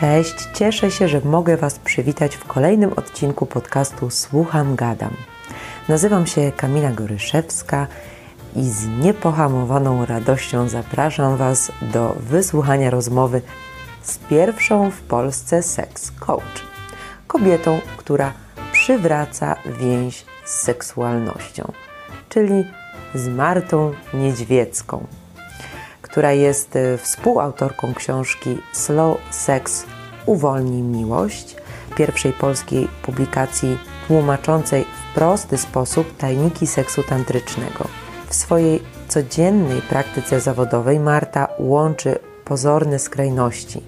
Cześć, cieszę się, że mogę Was przywitać w kolejnym odcinku podcastu Słucham Gadam. Nazywam się Kamila Goryszewska i z niepohamowaną radością zapraszam Was do wysłuchania rozmowy z pierwszą w Polsce seks coach kobietą, która przywraca więź z seksualnością, czyli z Martą Niedźwiecką która jest y, współautorką książki Slow Sex Uwolni Miłość, pierwszej polskiej publikacji tłumaczącej w prosty sposób tajniki seksu tantrycznego. W swojej codziennej praktyce zawodowej Marta łączy pozorne skrajności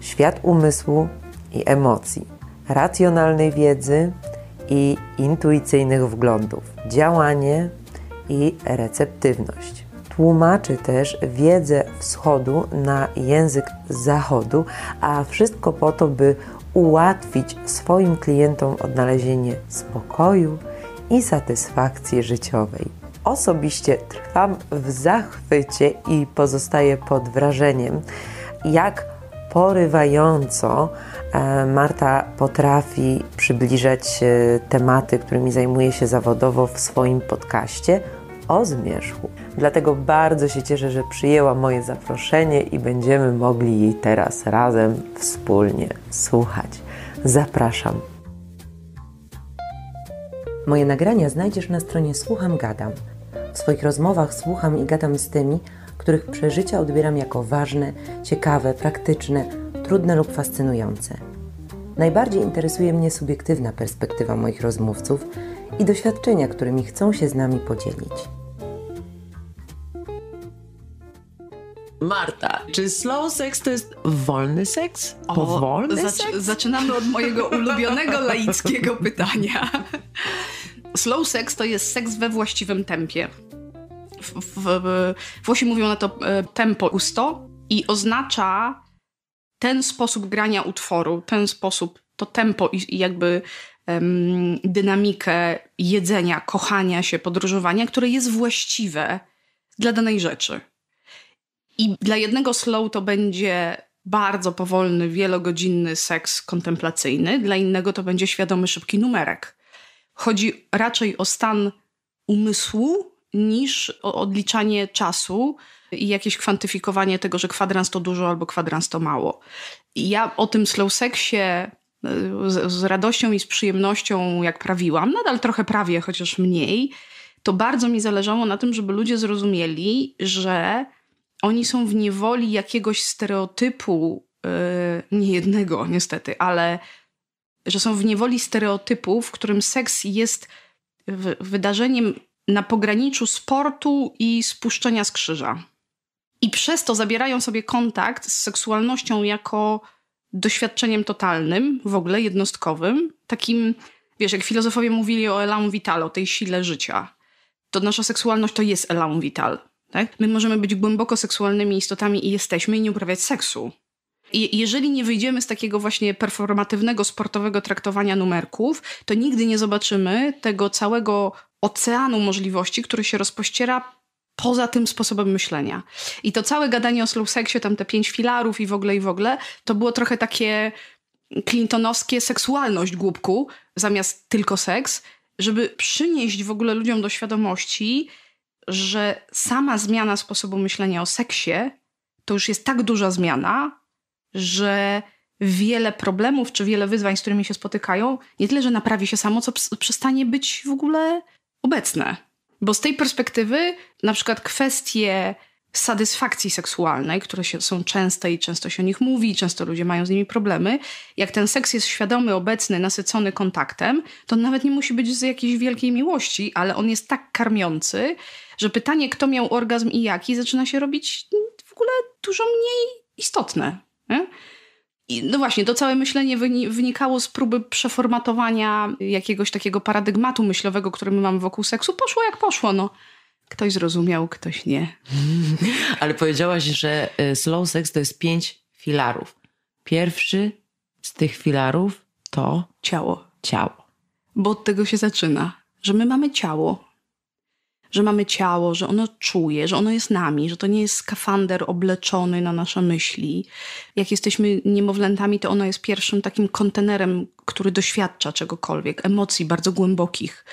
świat umysłu i emocji, racjonalnej wiedzy i intuicyjnych wglądów, działanie i receptywność tłumaczy też wiedzę wschodu na język zachodu, a wszystko po to, by ułatwić swoim klientom odnalezienie spokoju i satysfakcji życiowej. Osobiście trwam w zachwycie i pozostaję pod wrażeniem, jak porywająco e, Marta potrafi przybliżać e, tematy, którymi zajmuje się zawodowo w swoim podcaście o zmierzchu. Dlatego bardzo się cieszę, że przyjęła moje zaproszenie i będziemy mogli jej teraz razem wspólnie słuchać. Zapraszam. Moje nagrania znajdziesz na stronie Słucham Gadam. W swoich rozmowach słucham i gadam z tymi, których przeżycia odbieram jako ważne, ciekawe, praktyczne, trudne lub fascynujące. Najbardziej interesuje mnie subiektywna perspektywa moich rozmówców i doświadczenia, którymi chcą się z nami podzielić. Marta, czy slow sex to jest wolny seks? Powolny zac seks? Zaczynamy od mojego ulubionego laickiego pytania. Slow sex to jest seks we właściwym tempie. W, w, w, Włosi mówią na to e, tempo usto i oznacza ten sposób grania utworu, ten sposób, to tempo i, i jakby dynamikę jedzenia, kochania się, podróżowania, które jest właściwe dla danej rzeczy. I dla jednego slow to będzie bardzo powolny, wielogodzinny seks kontemplacyjny, dla innego to będzie świadomy, szybki numerek. Chodzi raczej o stan umysłu niż o odliczanie czasu i jakieś kwantyfikowanie tego, że kwadrans to dużo albo kwadrans to mało. I ja o tym slow seksie e, z, z radością i z przyjemnością, jak prawiłam, nadal trochę prawie, chociaż mniej, to bardzo mi zależało na tym, żeby ludzie zrozumieli, że oni są w niewoli jakiegoś stereotypu, e, nie jednego niestety, ale że są w niewoli stereotypu, w którym seks jest wydarzeniem na pograniczu sportu i spuszczenia z krzyża. I przez to zabierają sobie kontakt z seksualnością jako doświadczeniem totalnym, w ogóle jednostkowym, takim, wiesz, jak filozofowie mówili o elan vital, o tej sile życia. To nasza seksualność to jest elan vital. Tak? My możemy być głęboko seksualnymi istotami i jesteśmy i nie uprawiać seksu. I jeżeli nie wyjdziemy z takiego właśnie performatywnego, sportowego traktowania numerków, to nigdy nie zobaczymy tego całego oceanu możliwości, który się rozpościera poza tym sposobem myślenia. I to całe gadanie o slow seksie, tam te pięć filarów i w ogóle i w ogóle, to było trochę takie clintonowskie seksualność głupku zamiast tylko seks, żeby przynieść w ogóle ludziom do świadomości, że sama zmiana sposobu myślenia o seksie to już jest tak duża zmiana, że wiele problemów czy wiele wyzwań, z którymi się spotykają, nie tyle, że naprawi się samo, co przestanie być w ogóle obecne. Bo z tej perspektywy, na przykład kwestie satysfakcji seksualnej, które się, są częste i często się o nich mówi, często ludzie mają z nimi problemy. Jak ten seks jest świadomy, obecny, nasycony kontaktem, to nawet nie musi być z jakiejś wielkiej miłości, ale on jest tak karmiący, że pytanie, kto miał orgazm i jaki, zaczyna się robić mm, w ogóle dużo mniej istotne. Nie? I no właśnie, to całe myślenie wynikało z próby przeformatowania jakiegoś takiego paradygmatu myślowego, który my mamy wokół seksu. Poszło jak poszło, no. Ktoś zrozumiał, ktoś nie. Ale powiedziałaś, że y, slow sex to jest pięć filarów. Pierwszy z tych filarów to ciało. Ciało. Bo od tego się zaczyna, że my mamy ciało, że mamy ciało, że ono czuje, że ono jest nami, że to nie jest skafander obleczony na nasze myśli. Jak jesteśmy niemowlętami, to ono jest pierwszym takim kontenerem, który doświadcza czegokolwiek, emocji bardzo głębokich.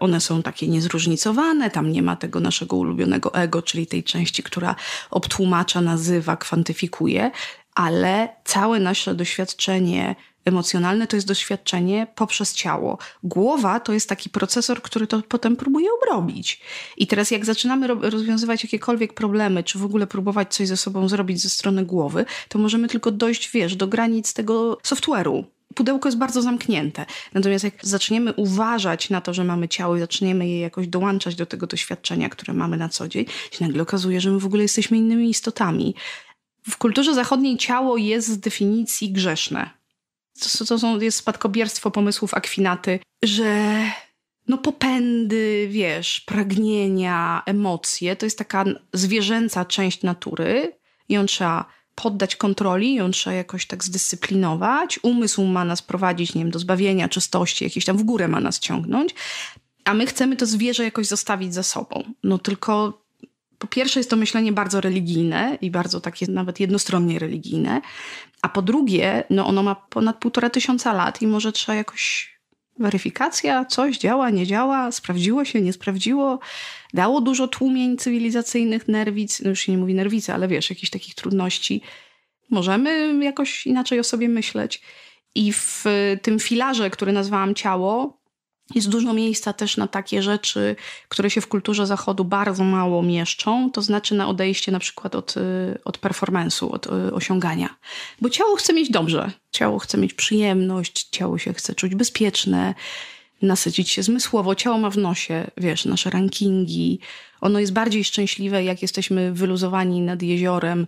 One są takie niezróżnicowane, tam nie ma tego naszego ulubionego ego, czyli tej części, która obtłumacza, nazywa, kwantyfikuje, ale całe nasze doświadczenie emocjonalne to jest doświadczenie poprzez ciało. Głowa to jest taki procesor, który to potem próbuje obrobić. I teraz, jak zaczynamy rozwiązywać jakiekolwiek problemy, czy w ogóle próbować coś ze sobą zrobić ze strony głowy, to możemy tylko dojść, wiesz, do granic tego software'u, pudełko jest bardzo zamknięte. Natomiast jak zaczniemy uważać na to, że mamy ciało i zaczniemy je jakoś dołączać do tego doświadczenia, które mamy na co dzień, się nagle okazuje, że my w ogóle jesteśmy innymi istotami. W kulturze zachodniej ciało jest z definicji grzeszne to, to są, jest spadkobierstwo pomysłów akwinaty, że no popędy, wiesz, pragnienia, emocje, to jest taka zwierzęca część natury, ją trzeba poddać kontroli, ją trzeba jakoś tak zdyscyplinować, umysł ma nas prowadzić, nie wiem, do zbawienia, czystości, jakieś tam w górę ma nas ciągnąć, a my chcemy to zwierzę jakoś zostawić za sobą. No tylko po pierwsze jest to myślenie bardzo religijne i bardzo takie nawet jednostronnie religijne, a po drugie, no ono ma ponad półtora tysiąca lat i może trzeba jakoś weryfikacja, coś działa, nie działa, sprawdziło się, nie sprawdziło, dało dużo tłumień cywilizacyjnych, nerwic, no już się nie mówi nerwice, ale wiesz, jakichś takich trudności. Możemy jakoś inaczej o sobie myśleć. I w tym filarze, który nazwałam ciało, jest dużo miejsca też na takie rzeczy, które się w kulturze zachodu bardzo mało mieszczą, to znaczy na odejście na przykład od, y, od performance'u, od y, osiągania. Bo ciało chce mieć dobrze, ciało chce mieć przyjemność, ciało się chce czuć bezpieczne, nasycić się zmysłowo. Ciało ma w nosie, wiesz, nasze rankingi. Ono jest bardziej szczęśliwe, jak jesteśmy wyluzowani nad jeziorem,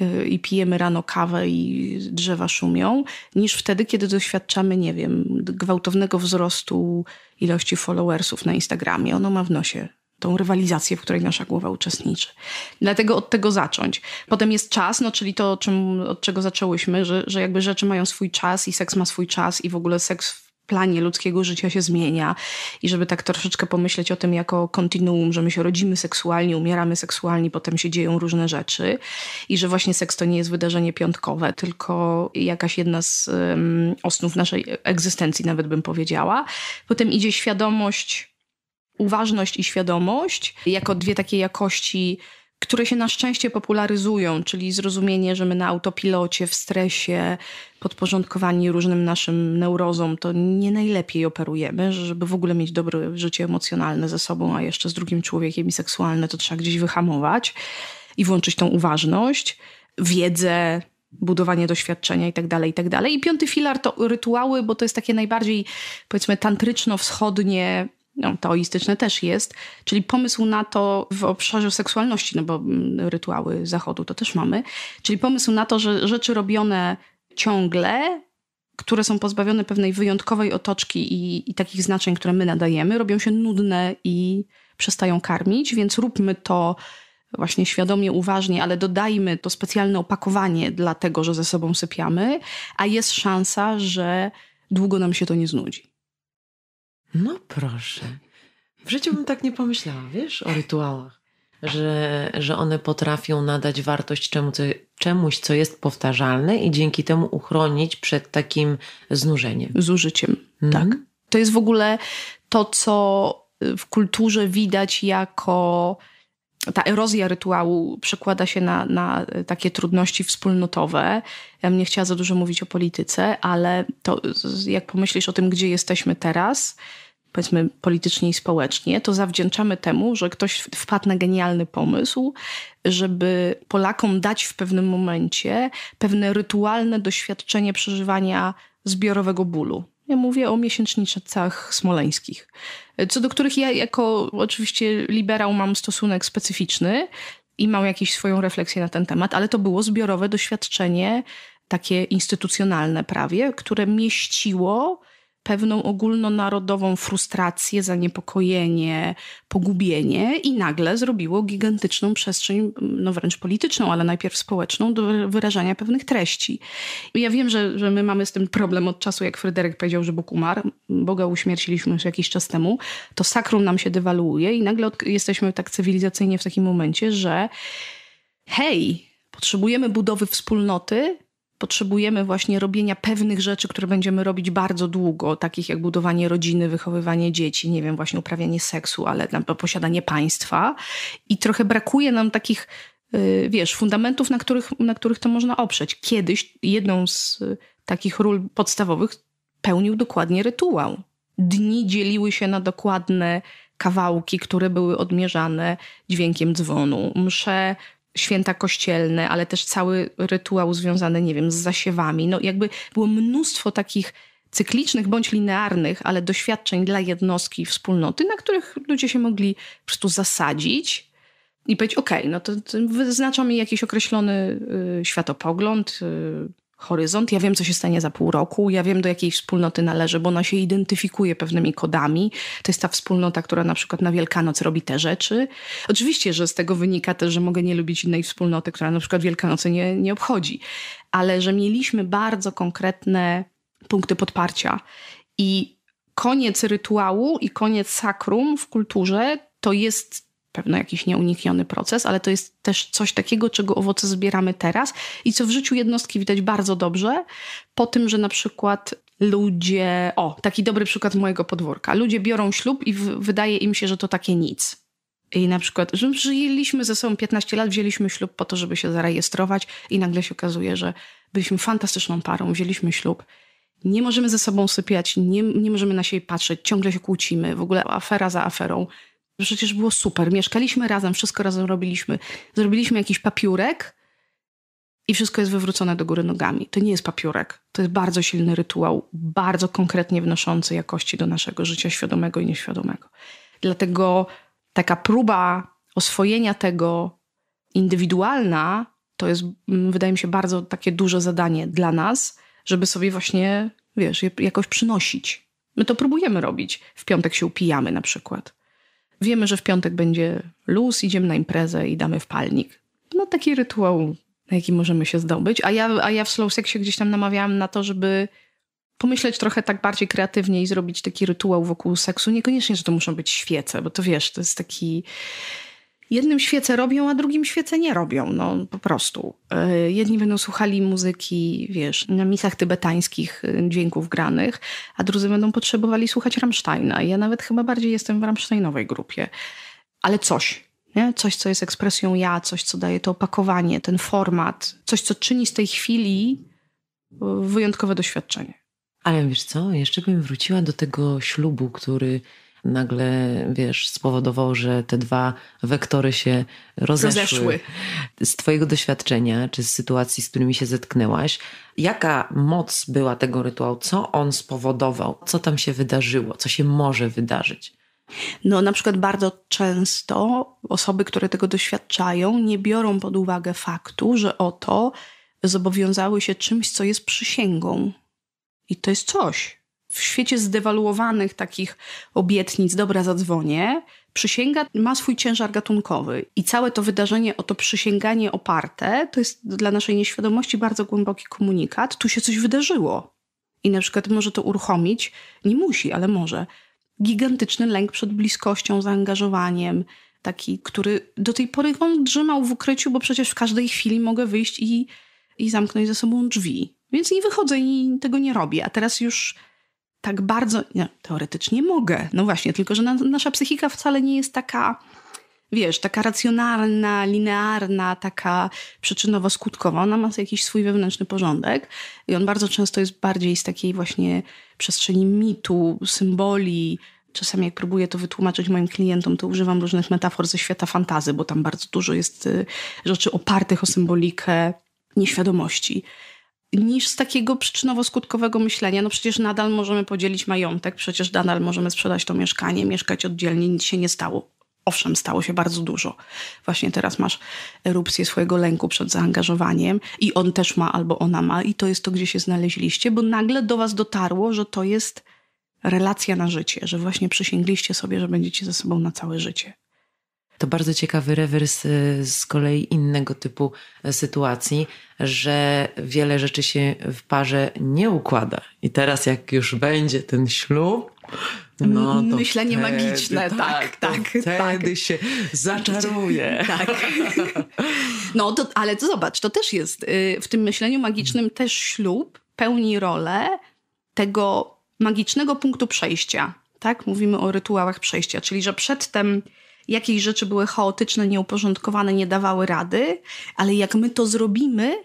Y, i pijemy rano kawę i drzewa szumią, niż wtedy, kiedy doświadczamy, nie wiem, gwałtownego wzrostu ilości followersów na Instagramie. Ono ma w nosie tą rywalizację, w której nasza głowa uczestniczy. Dlatego od tego zacząć. Potem jest czas, no czyli to, czym, od czego zaczęłyśmy, że, że jakby rzeczy mają swój czas i seks ma swój czas i w ogóle seks planie ludzkiego życia się zmienia i żeby tak troszeczkę pomyśleć o tym jako kontinuum, że my się rodzimy seksualnie, umieramy seksualnie, potem się dzieją różne rzeczy i że właśnie seks to nie jest wydarzenie piątkowe, tylko jakaś jedna z um, osnów naszej egzystencji, nawet bym powiedziała. Potem idzie świadomość, uważność i świadomość jako dwie takie jakości które się na szczęście popularyzują, czyli zrozumienie, że my na autopilocie, w stresie, podporządkowani różnym naszym neurozom, to nie najlepiej operujemy, żeby w ogóle mieć dobre życie emocjonalne ze sobą, a jeszcze z drugim człowiekiem i seksualne, to trzeba gdzieś wyhamować i włączyć tą uważność, wiedzę, budowanie doświadczenia i tak dalej, i tak dalej. I piąty filar to rytuały, bo to jest takie najbardziej, powiedzmy, tantryczno-wschodnie no, taoistyczne też jest, czyli pomysł na to w obszarze seksualności, no bo mm, rytuały zachodu to też mamy, czyli pomysł na to, że rzeczy robione ciągle, które są pozbawione pewnej wyjątkowej otoczki i, i takich znaczeń, które my nadajemy, robią się nudne i przestają karmić, więc róbmy to właśnie świadomie, uważnie, ale dodajmy to specjalne opakowanie dla tego, że ze sobą sypiamy, a jest szansa, że długo nam się to nie znudzi. No proszę. W życiu bym tak nie pomyślała, wiesz, o rytuałach. Że, że one potrafią nadać wartość czemu, co, czemuś, co jest powtarzalne i dzięki temu uchronić przed takim znużeniem. Zużyciem, mhm. tak. To jest w ogóle to, co y, w kulturze widać jako ta erozja rytuału przekłada się na, na y, takie trudności wspólnotowe. Ja bym nie chciała za dużo mówić o polityce, ale to, jak pomyślisz o tym, gdzie jesteśmy teraz, powiedzmy politycznie i społecznie, to zawdzięczamy temu, że ktoś wpadł na genialny pomysł, żeby Polakom dać w pewnym momencie pewne rytualne doświadczenie przeżywania zbiorowego bólu. Ja mówię o miesięcznicach smoleńskich, co do których ja jako oczywiście liberał mam stosunek specyficzny i mam jakąś swoją refleksję na ten temat, ale to było zbiorowe doświadczenie takie instytucjonalne prawie, które mieściło pewną ogólnonarodową frustrację, zaniepokojenie, pogubienie i nagle zrobiło gigantyczną przestrzeń, no wręcz polityczną, ale najpierw społeczną, do wyrażania pewnych treści. Ja wiem, że, że my mamy z tym problem od czasu, jak Fryderyk powiedział, że Bóg umarł. Boga uśmierciliśmy już jakiś czas temu. To sakrum nam się dewaluuje i nagle jesteśmy tak cywilizacyjnie w takim momencie, że hej, potrzebujemy budowy wspólnoty, potrzebujemy właśnie robienia pewnych rzeczy, które będziemy robić bardzo długo, takich jak budowanie rodziny, wychowywanie dzieci, nie wiem, właśnie uprawianie seksu, ale na posiadanie państwa. I trochę brakuje nam takich, y, wiesz, fundamentów, na których, na których to można oprzeć. Kiedyś jedną z y, takich ról podstawowych pełnił dokładnie rytuał. Dni dzieliły się na dokładne kawałki, które były odmierzane dźwiękiem dzwonu. Msze święta kościelne, ale też cały rytuał związany, nie wiem, z zasiewami. No jakby było mnóstwo takich cyklicznych bądź linearnych, ale doświadczeń dla jednostki i wspólnoty, na których ludzie się mogli po prostu zasadzić i powiedzieć, ok, no to, to wyznacza mi jakiś określony y, światopogląd, y, horyzont, ja wiem, co się stanie za pół roku, ja wiem, do jakiej wspólnoty należy, bo ona się identyfikuje pewnymi kodami. To jest ta wspólnota, która na przykład na Wielkanoc robi te rzeczy. Oczywiście, że z tego wynika też, że mogę nie lubić innej wspólnoty, która na przykład Wielkanocy nie, nie obchodzi, ale że mieliśmy bardzo konkretne punkty podparcia i koniec rytuału i koniec sakrum w kulturze to jest pewno jakiś nieunikniony proces, ale to jest też coś takiego, czego owoce zbieramy teraz i co w życiu jednostki widać bardzo dobrze, po tym, że na przykład ludzie, o, taki dobry przykład mojego podwórka, ludzie biorą ślub i wydaje im się, że to takie nic. I na przykład, że żyliśmy ze sobą 15 lat, wzięliśmy ślub po to, żeby się zarejestrować, i nagle się okazuje, że byliśmy fantastyczną parą, wzięliśmy ślub. Nie możemy ze sobą sypiać, nie, nie możemy na siebie patrzeć, ciągle się kłócimy, w ogóle afera za aferą przecież było super. Mieszkaliśmy razem, wszystko razem robiliśmy. Zrobiliśmy jakiś papiurek i wszystko jest wywrócone do góry nogami. To nie jest papiurek. To jest bardzo silny rytuał, bardzo konkretnie wnoszący jakości do naszego życia świadomego i nieświadomego. Dlatego taka próba oswojenia tego indywidualna to jest, mm, wydaje mi się, bardzo takie duże zadanie dla nas, żeby sobie właśnie, wiesz, jakoś przynosić. My to próbujemy robić. W piątek się upijamy na przykład. Wiemy, że w piątek będzie luz, idziemy na imprezę i damy w palnik. No taki rytuał, na jaki możemy się zdobyć. A ja, a ja w slow sexie gdzieś tam namawiałam na to, żeby pomyśleć trochę tak bardziej kreatywnie i zrobić taki rytuał wokół seksu. Niekoniecznie, że to muszą być świece, bo to wiesz, to jest taki jednym świece robią, a drugim świece nie robią, no po prostu. E, jedni będą słuchali muzyki, wiesz, na misach tybetańskich e, dźwięków granych, a drudzy będą potrzebowali słuchać Rammsteina. Ja nawet chyba bardziej jestem w Rammsteinowej grupie. Ale coś, nie? Coś, co jest ekspresją ja, coś, co daje to opakowanie, ten format, coś, co czyni z tej chwili e, wyjątkowe doświadczenie. Ale wiesz co, jeszcze bym wróciła do tego ślubu, który nagle, wiesz, spowodował, że te dwa wektory się rozeszły. rozeszły. Z Twojego doświadczenia, czy z sytuacji, z którymi się zetknęłaś, jaka moc była tego rytuału? Co on spowodował? Co tam się wydarzyło? Co się może wydarzyć? No, na przykład bardzo często osoby, które tego doświadczają, nie biorą pod uwagę faktu, że oto zobowiązały się czymś, co jest przysięgą. I to jest coś w świecie zdewaluowanych takich obietnic, dobra, zadzwonię, przysięga ma swój ciężar gatunkowy i całe to wydarzenie o to przysięganie oparte, to jest dla naszej nieświadomości bardzo głęboki komunikat, tu się coś wydarzyło. I na przykład może to uruchomić, nie musi, ale może, gigantyczny lęk przed bliskością, zaangażowaniem, taki, który do tej pory on drzymał w ukryciu, bo przecież w każdej chwili mogę wyjść i, i zamknąć za sobą drzwi. Więc nie wychodzę i tego nie robię. A teraz już tak bardzo. teoretycznie mogę. No właśnie, tylko że na, nasza psychika wcale nie jest taka, wiesz, taka racjonalna, linearna, taka przyczynowo-skutkowa. Ona ma jakiś swój wewnętrzny porządek i on bardzo często jest bardziej z takiej właśnie przestrzeni mitu, symboli. Czasami jak próbuję to wytłumaczyć moim klientom, to używam różnych metafor ze świata fantazy, bo tam bardzo dużo jest y, rzeczy opartych o symbolikę nieświadomości niż z takiego przyczynowo-skutkowego myślenia. No przecież nadal możemy podzielić majątek, przecież nadal możemy sprzedać to mieszkanie, mieszkać oddzielnie, nic się nie stało. Owszem, stało się bardzo dużo. Właśnie teraz masz erupcję swojego lęku przed zaangażowaniem i on też ma albo ona ma i to jest to, gdzie się znaleźliście, bo nagle do was dotarło, że to jest relacja na życie, że właśnie przysięgliście sobie, że będziecie ze sobą na całe życie to bardzo ciekawy rewers y, z kolei innego typu y, sytuacji, że wiele rzeczy się w parze nie układa. I teraz, jak już będzie ten ślub, no, Myślenie wtedy, magiczne, tak, tak. Tak, tak wtedy tak. się zaczaruje. Tak. No, to, ale to zobacz, to też jest y, w tym myśleniu magicznym też ślub pełni rolę tego magicznego punktu przejścia. Tak, mówimy o rytuałach przejścia, czyli że przedtem jakieś rzeczy były chaotyczne, nieuporządkowane, nie dawały rady, ale jak my to zrobimy,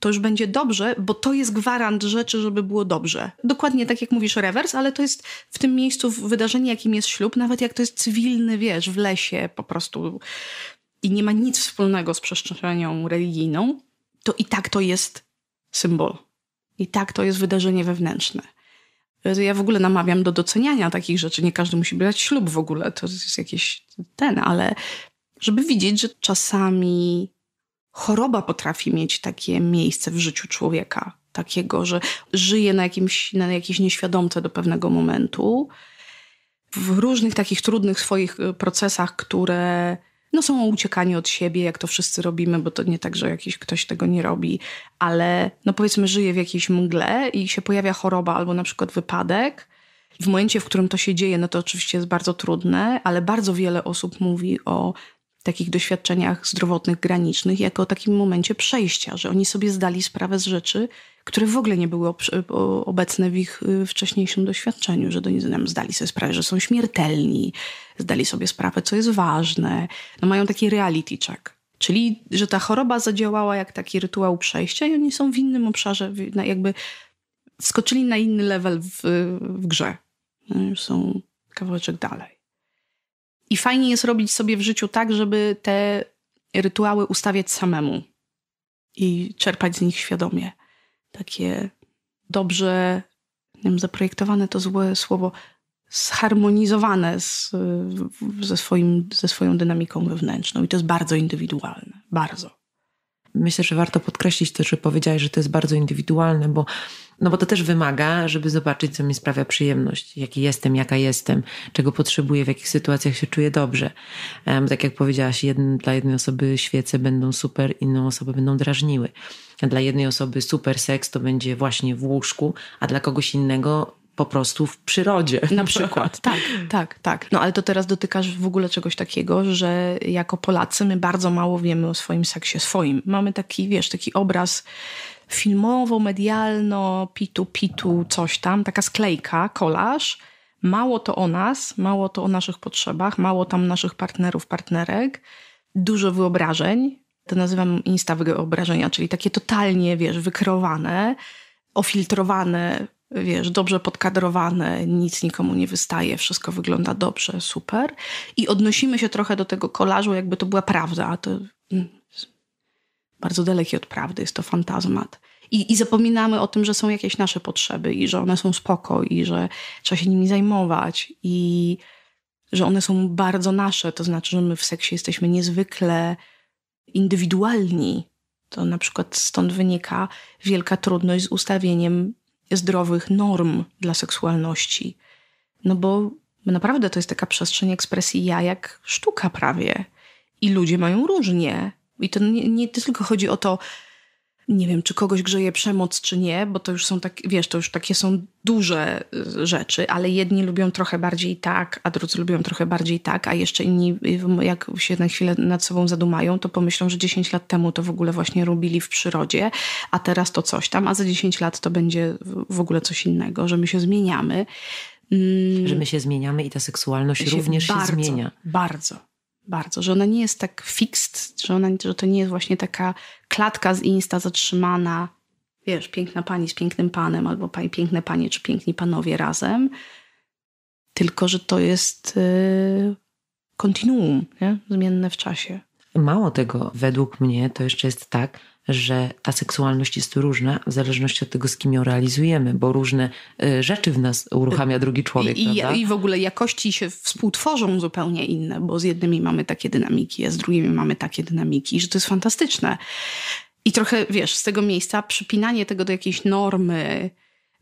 to już będzie dobrze, bo to jest gwarant rzeczy, żeby było dobrze. Dokładnie tak jak mówisz, rewers, ale to jest w tym miejscu wydarzenie, jakim jest ślub, nawet jak to jest cywilny, wiesz, w lesie po prostu i nie ma nic wspólnego z przestrzenią religijną, to i tak to jest symbol. I tak to jest wydarzenie wewnętrzne ja w ogóle namawiam do doceniania takich rzeczy. Nie każdy musi brać ślub w ogóle, to jest jakiś ten, ale żeby widzieć, że czasami choroba potrafi mieć takie miejsce w życiu człowieka. Takiego, że żyje na, jakimś, na jakiejś nieświadomce do pewnego momentu, w różnych takich trudnych swoich y, procesach, które no są o od siebie, jak to wszyscy robimy, bo to nie tak, że jakiś ktoś tego nie robi, ale no powiedzmy żyje w jakiejś mgle i się pojawia choroba albo na przykład wypadek. W momencie, w którym to się dzieje, no to oczywiście jest bardzo trudne, ale bardzo wiele osób mówi o takich doświadczeniach zdrowotnych granicznych jako o takim momencie przejścia, że oni sobie zdali sprawę z rzeczy, które w ogóle nie były obecne w ich y, wcześniejszym doświadczeniu, że do nie zdali sobie sprawę, że są śmiertelni, zdali sobie sprawę, co jest ważne. No mają taki reality check. Czyli, że ta choroba zadziałała jak taki rytuał przejścia i oni są w innym obszarze, jakby wskoczyli na inny level w, w grze. No już są kawałeczek dalej. I fajnie jest robić sobie w życiu tak, żeby te rytuały ustawiać samemu i czerpać z nich świadomie takie dobrze, nie wiem, zaprojektowane to złe słowo, zharmonizowane z, ze, swoim, ze swoją dynamiką wewnętrzną. I to jest bardzo indywidualne. Bardzo. Myślę, że warto podkreślić też, że powiedziałeś, że to jest bardzo indywidualne, bo no bo to też wymaga, żeby zobaczyć, co mi sprawia przyjemność, jaki jestem, jaka jestem, czego potrzebuję, w jakich sytuacjach się czuję dobrze. Um, tak jak powiedziałaś, jedn, dla jednej osoby świece będą super, inną osobę będą drażniły. Dla jednej osoby super seks to będzie właśnie w łóżku, a dla kogoś innego po prostu w przyrodzie. Na przykład, tak, tak, tak. No ale to teraz dotykasz w ogóle czegoś takiego, że jako Polacy my bardzo mało wiemy o swoim seksie swoim. Mamy taki, wiesz, taki obraz filmowo-medialno, pitu-pitu, coś tam, taka sklejka, kolaż. Mało to o nas, mało to o naszych potrzebach, mało tam naszych partnerów, partnerek, dużo wyobrażeń. To nazywam insta wyobrażenia, czyli takie totalnie, wiesz, wykrowane, ofiltrowane, wiesz, dobrze podkadrowane, nic nikomu nie wystaje, wszystko wygląda dobrze, super. I odnosimy się trochę do tego kolażu, jakby to była prawda. To mm, bardzo daleki od prawdy, jest to fantazmat. I, I, zapominamy o tym, że są jakieś nasze potrzeby i że one są spoko i że trzeba się nimi zajmować i że one są bardzo nasze, to znaczy, że my w seksie jesteśmy niezwykle indywidualni. To na przykład stąd wynika wielka trudność z ustawieniem zdrowych norm dla seksualności. No bo naprawdę to jest taka przestrzeń ekspresji ja jak sztuka prawie. I ludzie mają różnie i to nie, nie tylko chodzi o to, nie wiem, czy kogoś grzeje przemoc, czy nie, bo to już są tak, wiesz, to już takie są duże y, rzeczy, ale jedni lubią trochę bardziej tak, a drudzy lubią trochę bardziej tak, a jeszcze inni, y, jak się na chwilę nad sobą zadumają, to pomyślą, że 10 lat temu to w ogóle właśnie robili w przyrodzie, a teraz to coś tam, a za 10 lat to będzie w ogóle coś innego, że my się zmieniamy. Mm. Że my się zmieniamy i ta seksualność się również bardzo, się zmienia. Bardzo, bardzo, że ona nie jest tak fixed, że, ona, że to nie jest właśnie taka klatka z Insta zatrzymana, wiesz, piękna pani z pięknym panem, albo pani, piękne panie czy piękni panowie razem, tylko że to jest y, kontinuum, yy, nie? zmienne w czasie. Mało tego, według mnie to jeszcze jest tak, że ta seksualność jest różna w zależności od tego, z kim ją realizujemy, bo różne y, rzeczy w nas uruchamia drugi człowiek. I, prawda? i w ogóle jakości się współtworzą zupełnie inne, bo z jednymi mamy takie dynamiki, a z drugimi mamy takie dynamiki, że to jest fantastyczne. I trochę, wiesz, z tego miejsca przypinanie tego do jakiejś normy,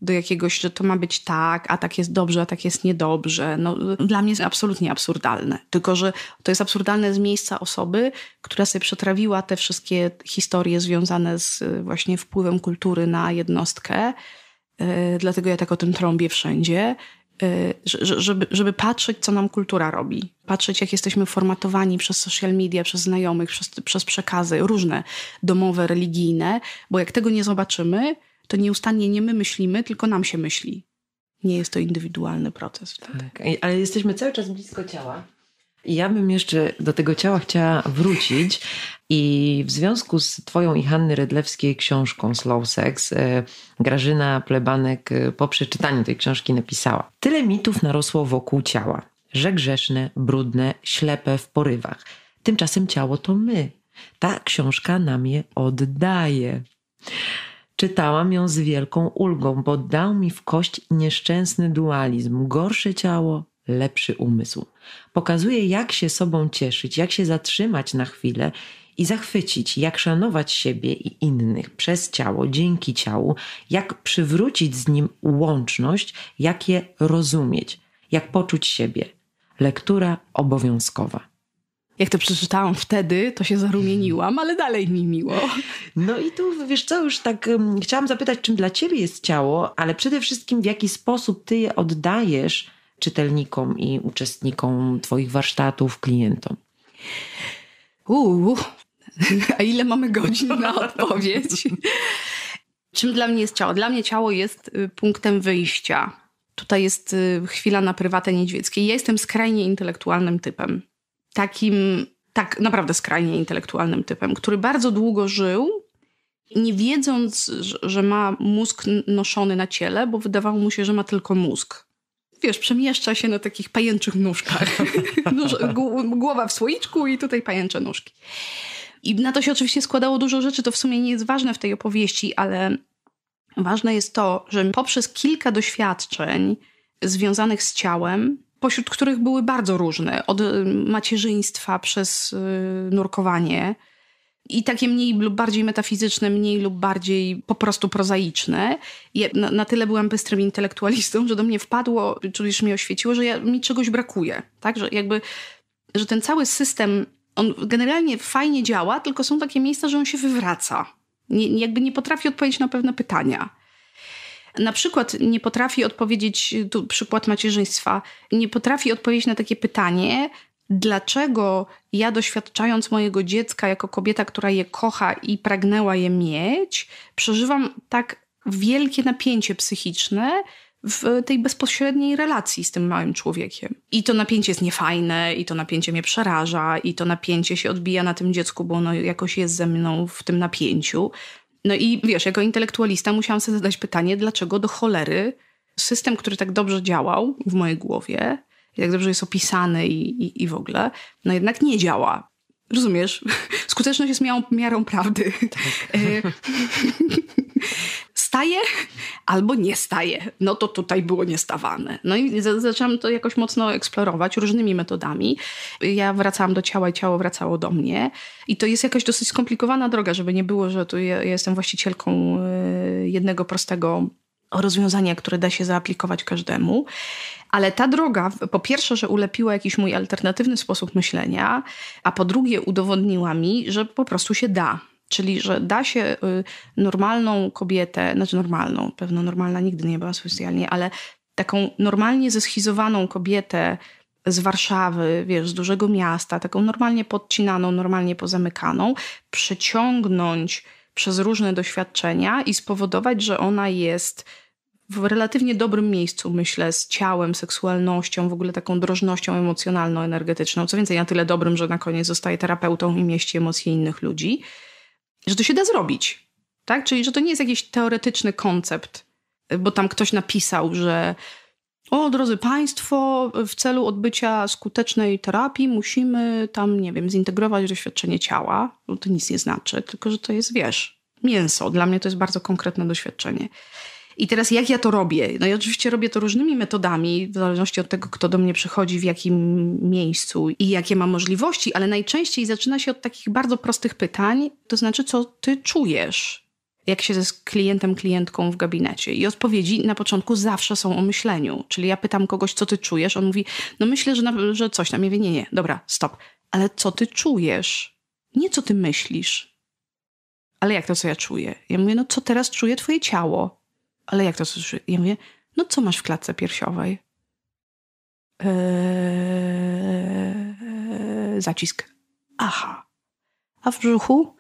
do jakiegoś, że to ma być tak, a tak jest dobrze, a tak jest niedobrze. No, dla mnie jest absolutnie absurdalne. Tylko, że to jest absurdalne z miejsca osoby, która sobie przetrawiła te wszystkie historie związane z y, właśnie wpływem kultury na jednostkę. Y, dlatego ja tak o tym trąbię wszędzie y, żeby, żeby patrzeć, co nam kultura robi. Patrzeć, jak jesteśmy formatowani przez social media, przez znajomych, przez, przez przekazy różne, domowe, religijne, bo jak tego nie zobaczymy, to nieustannie nie my myślimy, tylko nam się myśli. Nie jest to indywidualny proces. Tak, tak. ale jesteśmy cały czas blisko ciała. Ja bym jeszcze do tego ciała chciała wrócić i w związku z Twoją i Hanny Redlewskiej książką Slow Sex, e, Grażyna Plebanek e, po przeczytaniu tej książki napisała: Tyle mitów narosło wokół ciała, że grzeszne, brudne, ślepe w porywach. Tymczasem ciało to my. Ta książka nam je oddaje. Czytałam ją z wielką ulgą, bo dał mi w kość nieszczęsny dualizm: gorsze ciało, lepszy umysł. Pokazuje, jak się sobą cieszyć, jak się zatrzymać na chwilę i zachwycić, jak szanować siebie i innych przez ciało, dzięki ciału, jak przywrócić z nim łączność, jak je rozumieć, jak poczuć siebie. Lektura obowiązkowa. Jak to przeczytałam wtedy, to się zarumieniłam, ale dalej mi miło. No i tu wiesz co, już tak um, chciałam zapytać, czym dla ciebie jest ciało, ale przede wszystkim w jaki sposób ty je oddajesz czytelnikom i uczestnikom twoich warsztatów, klientom. Uuu, a ile mamy godzin na odpowiedź? Czym dla mnie jest ciało? Dla mnie ciało jest y, punktem wyjścia. Tutaj jest y, chwila na prywatę niedźwieckie. Ja jestem skrajnie intelektualnym typem takim tak naprawdę skrajnie intelektualnym typem, który bardzo długo żył, nie wiedząc, że ma mózg noszony na ciele, bo wydawało mu się, że ma tylko mózg. Wiesz, przemieszcza się na takich pajęczych nóżkach. Głowa w słoiczku i tutaj pajęcze nóżki. I na to się oczywiście składało dużo rzeczy, to w sumie nie jest ważne w tej opowieści, ale ważne jest to, że poprzez kilka doświadczeń związanych z ciałem, pośród których były bardzo różne, od y, macierzyństwa przez y, nurkowanie i takie mniej lub bardziej metafizyczne, mniej lub bardziej po prostu prozaiczne. Ja na, na, tyle byłam bystrym intelektualistą, że do mnie wpadło, czyli już mnie oświeciło, że ja, mi czegoś brakuje. Tak, że jakby, że ten cały system, on generalnie fajnie działa, tylko są takie miejsca, że on się wywraca. Nie, jakby nie potrafi odpowiedzieć na pewne pytania. Na przykład nie potrafi odpowiedzieć, tu przykład macierzyństwa, nie potrafi odpowiedzieć na takie pytanie, dlaczego ja doświadczając mojego dziecka jako kobieta, która je kocha i pragnęła je mieć, przeżywam tak wielkie napięcie psychiczne, w tej bezpośredniej relacji z tym małym człowiekiem. I to napięcie jest niefajne, i to napięcie mnie przeraża, i to napięcie się odbija na tym dziecku, bo ono jakoś jest ze mną w tym napięciu. No i wiesz, jako intelektualista musiałam sobie zadać pytanie, dlaczego do cholery system, który tak dobrze działał w mojej głowie, jak dobrze jest opisany i, i, i w ogóle, no jednak nie działa. Rozumiesz? Skuteczność jest miarą, miarą prawdy. Tak. E, staje albo nie staje. No to tutaj było niestawane. No i zaczęłam to jakoś mocno eksplorować różnymi metodami. Ja wracałam do ciała i ciało wracało do mnie. I to jest jakaś dosyć skomplikowana droga, żeby nie było, że tu ja jestem właścicielką e, jednego prostego rozwiązania, które da się zaaplikować każdemu. Ale ta droga, po pierwsze, że ulepiła jakiś mój alternatywny sposób myślenia, a po drugie, udowodniła mi, że po prostu się da Czyli, że da się y, normalną kobietę, znaczy normalną, pewno normalna nigdy nie była specjalnie, ale taką normalnie zeschizowaną kobietę z Warszawy, wiesz, z dużego miasta, taką normalnie podcinaną, normalnie pozamykaną, przeciągnąć przez różne doświadczenia i spowodować, że ona jest w relatywnie dobrym miejscu, myślę, z ciałem, seksualnością, w ogóle taką drożnością emocjonalno-energetyczną. Co więcej, na tyle dobrym, że na koniec zostaje terapeutą i mieści emocje innych ludzi że to się da zrobić. Tak? Czyli, że to nie jest jakiś teoretyczny koncept, bo tam ktoś napisał, że o, drodzy Państwo, w celu odbycia skutecznej terapii musimy tam, nie wiem, zintegrować doświadczenie ciała. bo to nic nie znaczy, tylko że to jest, wiesz, mięso. Dla mnie to jest bardzo konkretne doświadczenie. I teraz jak ja to robię? No i oczywiście robię to różnymi metodami, w zależności od tego, kto do mnie przychodzi, w jakim miejscu i jakie mam możliwości, ale najczęściej zaczyna się od takich bardzo prostych pytań, to znaczy, co ty czujesz, jak się z klientem, klientką w gabinecie. I odpowiedzi na początku zawsze są o myśleniu. Czyli ja pytam kogoś, co ty czujesz, on mówi, no myślę, że, na, że coś tam. Ja mówię, nie, nie, dobra, stop. Ale co ty czujesz? Nie co ty myślisz. Ale jak to, co ja czuję? Ja mówię, no co teraz czuje twoje ciało? Ale jak to słyszy? Ja mówię, no co masz w klatce piersiowej? Eee, zacisk. Aha. A w brzuchu?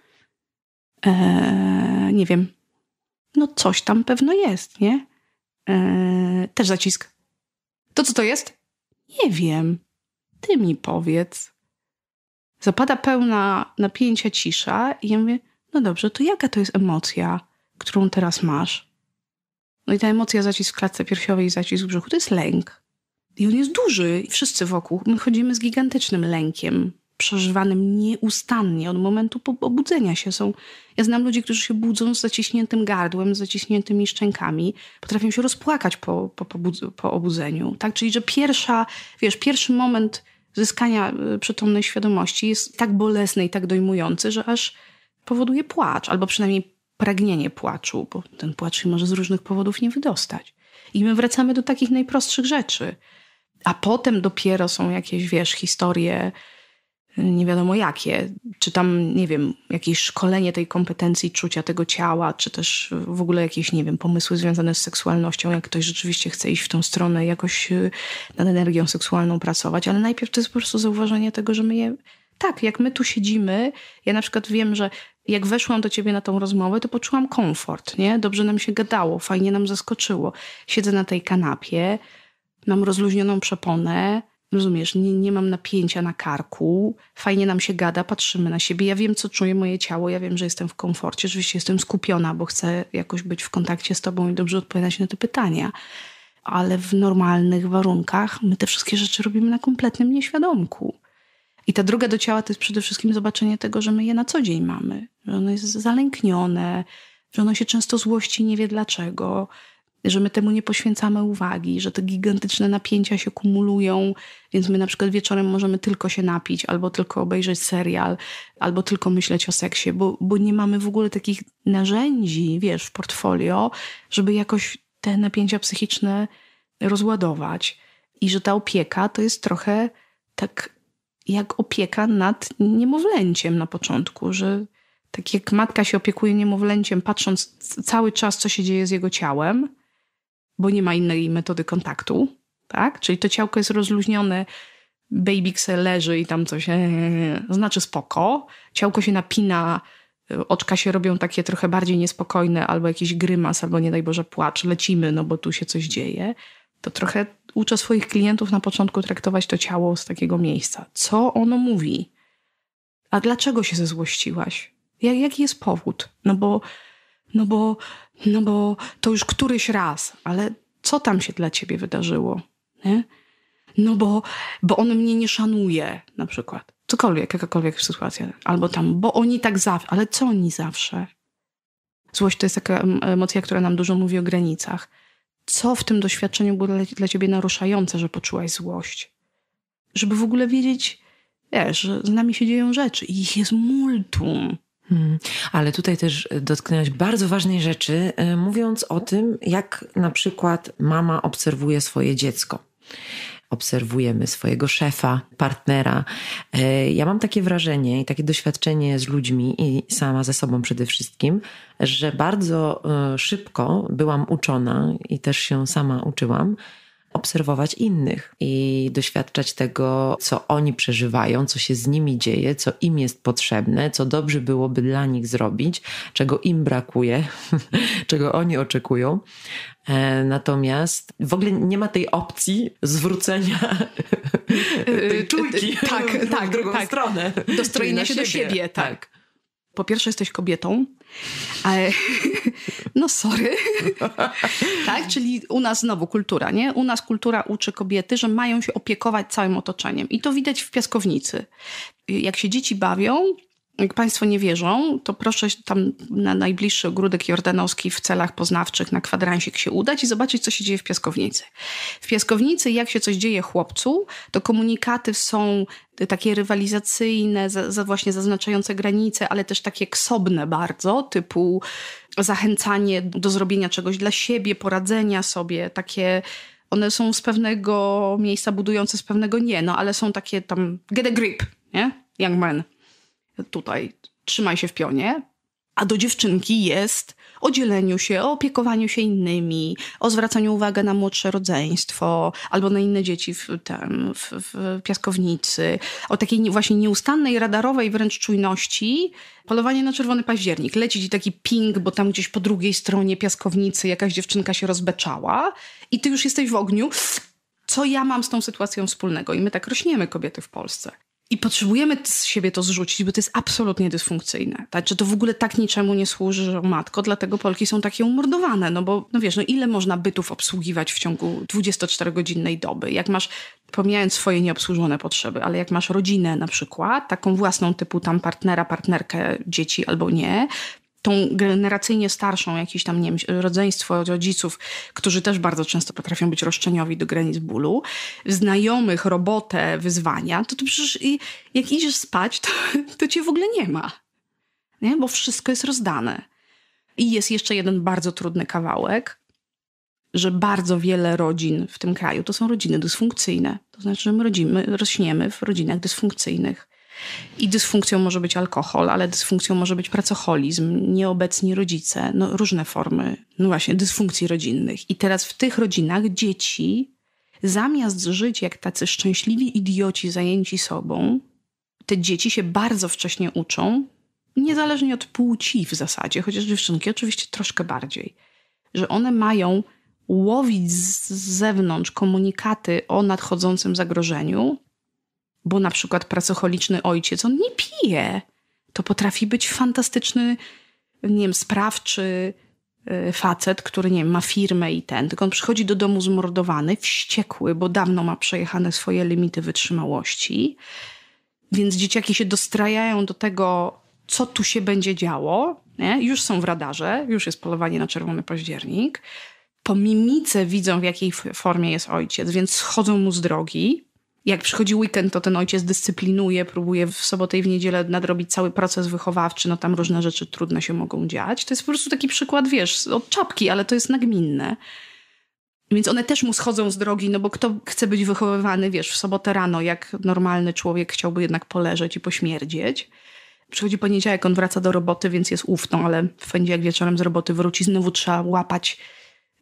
Eee, nie wiem. No coś tam pewno jest, nie? Eee, też zacisk. To co to jest? Nie wiem. Ty mi powiedz. Zapada pełna napięcia cisza i ja mówię, no dobrze, to jaka to jest emocja, którą teraz masz? No i ta emocja, zacisk w klatce piersiowej i zacisk w brzuchu, to jest lęk. I on jest duży i wszyscy wokół. My chodzimy z gigantycznym lękiem, przeżywanym nieustannie od momentu obudzenia się. Są, ja znam ludzi, którzy się budzą z zaciśniętym gardłem, z zaciśniętymi szczękami, potrafią się rozpłakać po, po, po, po obudzeniu. Tak? Czyli, że pierwsza, wiesz, pierwszy moment zyskania e, przytomnej świadomości jest tak bolesny i tak dojmujący, że aż powoduje płacz, albo przynajmniej pragnienie płaczu, bo ten płacz się może z różnych powodów nie wydostać. I my wracamy do takich najprostszych rzeczy. A potem dopiero są jakieś, wiesz, historie y, nie wiadomo jakie, czy tam, nie wiem, jakieś szkolenie tej kompetencji czucia tego ciała, czy też w ogóle jakieś, nie wiem, pomysły związane z seksualnością, jak ktoś rzeczywiście chce iść w tą stronę, jakoś y, nad energią seksualną pracować, ale najpierw to jest po prostu zauważenie tego, że my je. Tak, jak my tu siedzimy, ja na przykład wiem, że jak weszłam do ciebie na tą rozmowę, to poczułam komfort, nie? Dobrze nam się gadało, fajnie nam zaskoczyło. Siedzę na tej kanapie, mam rozluźnioną przeponę, rozumiesz, nie, nie mam napięcia na karku, fajnie nam się gada, patrzymy na siebie, ja wiem, co czuje moje ciało, ja wiem, że jestem w komforcie, rzeczywiście jestem skupiona, bo chcę jakoś być w kontakcie z tobą i dobrze odpowiadać na te pytania. Ale w normalnych warunkach my te wszystkie rzeczy robimy na kompletnym nieświadomku. I ta droga do ciała to jest przede wszystkim zobaczenie tego, że my je na co dzień mamy że ono jest zalęknione, że ono się często złości, nie wie dlaczego, że my temu nie poświęcamy uwagi, że te gigantyczne napięcia się kumulują, więc my na przykład wieczorem możemy tylko się napić, albo tylko obejrzeć serial, albo tylko myśleć o seksie, bo, bo nie mamy w ogóle takich narzędzi, wiesz, w portfolio, żeby jakoś te napięcia psychiczne rozładować. I że ta opieka to jest trochę tak jak opieka nad niemowlęciem na początku, że tak jak matka się opiekuje niemowlęciem, patrząc cały czas, co się dzieje z jego ciałem, bo nie ma innej metody kontaktu, tak? Czyli to ciałko jest rozluźnione, baby se leży i tam coś, e, e, e, znaczy spoko. Ciałko się napina, oczka się robią takie trochę bardziej niespokojne, albo jakiś grymas, albo nie daj Boże płacz, lecimy, no bo tu się coś dzieje. To trochę uczę swoich klientów na początku traktować to ciało z takiego miejsca. Co ono mówi? A dlaczego się zezłościłaś? Jak, jaki jest powód? No bo, no, bo, no bo to już któryś raz, ale co tam się dla ciebie wydarzyło? Nie? No bo, bo on mnie nie szanuje, na przykład. Cokolwiek, jakakolwiek sytuacja. Albo tam, bo oni tak zawsze, ale co oni zawsze? Złość to jest taka emocja, która nam dużo mówi o granicach. Co w tym doświadczeniu było dla, dla ciebie naruszające, że poczułaś złość? Żeby w ogóle wiedzieć, wiesz, że z nami się dzieją rzeczy i ich jest multum. Hmm. Ale tutaj też dotknęłaś bardzo ważnej rzeczy, e, mówiąc o tym, jak na przykład mama obserwuje swoje dziecko. Obserwujemy swojego szefa, partnera. E, ja mam takie wrażenie i takie doświadczenie z ludźmi i sama ze sobą przede wszystkim, że bardzo e, szybko byłam uczona i też się sama uczyłam, obserwować innych i doświadczać tego, co oni przeżywają, co się z nimi dzieje, co im jest potrzebne, co dobrze byłoby dla nich zrobić, czego im brakuje, czego oni oczekują. E, natomiast w ogóle nie ma tej opcji zwrócenia tej czujki tak, tak, w drugą tak. stronę. Tak. Dostrojenia się siebie. do siebie, tak. tak po pierwsze jesteś kobietą, ale no sorry. tak, czyli u nas znowu kultura, nie? U nas kultura uczy kobiety, że mają się opiekować całym otoczeniem. I to widać w piaskownicy. Jak się dzieci bawią, jak Państwo nie wierzą, to proszę tam na najbliższy ogródek jordanowski w celach poznawczych na kwadransik się udać i zobaczyć, co się dzieje w piaskownicy. W piaskownicy, jak się coś dzieje chłopcu, to komunikaty są takie rywalizacyjne, za, za właśnie zaznaczające granice, ale też takie ksobne bardzo, typu zachęcanie do zrobienia czegoś dla siebie, poradzenia sobie, takie one są z pewnego miejsca budujące, z pewnego nie, no ale są takie tam get a grip, nie? Young man tutaj trzymaj się w pionie, a do dziewczynki jest o dzieleniu się, o opiekowaniu się innymi, o zwracaniu uwagi na młodsze rodzeństwo albo na inne dzieci w, tam, w, w piaskownicy, o takiej właśnie nieustannej, radarowej wręcz czujności. Polowanie na czerwony październik. Leci ci taki ping, bo tam gdzieś po drugiej stronie piaskownicy jakaś dziewczynka się rozbeczała i ty już jesteś w ogniu. Co ja mam z tą sytuacją wspólnego? I my tak rośniemy kobiety w Polsce. I potrzebujemy z siebie to zrzucić, bo to jest absolutnie dysfunkcyjne. tak? że to w ogóle tak niczemu nie służy, że matko, dlatego Polki są takie umordowane. No bo, no wiesz, no ile można bytów obsługiwać w ciągu 24-godzinnej doby? Jak masz, pomijając swoje nieobsłużone potrzeby, ale jak masz rodzinę na przykład, taką własną typu tam partnera, partnerkę, dzieci albo nie, tą generacyjnie starszą, jakieś tam nie wiem, rodzeństwo rodziców, którzy też bardzo często potrafią być roszczeniowi do granic bólu, znajomych, robotę, wyzwania, to, to przecież jak idziesz spać, to, to cię w ogóle nie ma. Nie? Bo wszystko jest rozdane. I jest jeszcze jeden bardzo trudny kawałek, że bardzo wiele rodzin w tym kraju to są rodziny dysfunkcyjne. To znaczy, że my rodzimy, rośniemy w rodzinach dysfunkcyjnych. I dysfunkcją może być alkohol, ale dysfunkcją może być pracocholizm, nieobecni rodzice, no różne formy, no właśnie, dysfunkcji rodzinnych. I teraz w tych rodzinach dzieci, zamiast żyć jak tacy szczęśliwi idioci zajęci sobą, te dzieci się bardzo wcześnie uczą, niezależnie od płci w zasadzie, chociaż dziewczynki oczywiście troszkę bardziej, że one mają łowić z zewnątrz komunikaty o nadchodzącym zagrożeniu bo na przykład pracocholiczny ojciec, on nie pije. To potrafi być fantastyczny, nie wiem, sprawczy y, facet, który, nie wiem, ma firmę i ten, tylko on przychodzi do domu zmordowany, wściekły, bo dawno ma przejechane swoje limity wytrzymałości. Więc dzieciaki się dostrajają do tego, co tu się będzie działo. Nie? Już są w radarze, już jest polowanie na czerwony październik. Po mimice widzą, w jakiej formie jest ojciec, więc schodzą mu z drogi, jak przychodzi weekend, to ten ojciec dyscyplinuje, próbuje w sobotę i w niedzielę nadrobić cały proces wychowawczy, no tam różne rzeczy trudne się mogą dziać. To jest po prostu taki przykład, wiesz, od czapki, ale to jest nagminne. Więc one też mu schodzą z drogi, no bo kto chce być wychowywany, wiesz, w sobotę rano, jak normalny człowiek chciałby jednak poleżeć i pośmierdzieć. Przychodzi poniedziałek, on wraca do roboty, więc jest ufną, ale w jak wieczorem z roboty wróci, znowu trzeba łapać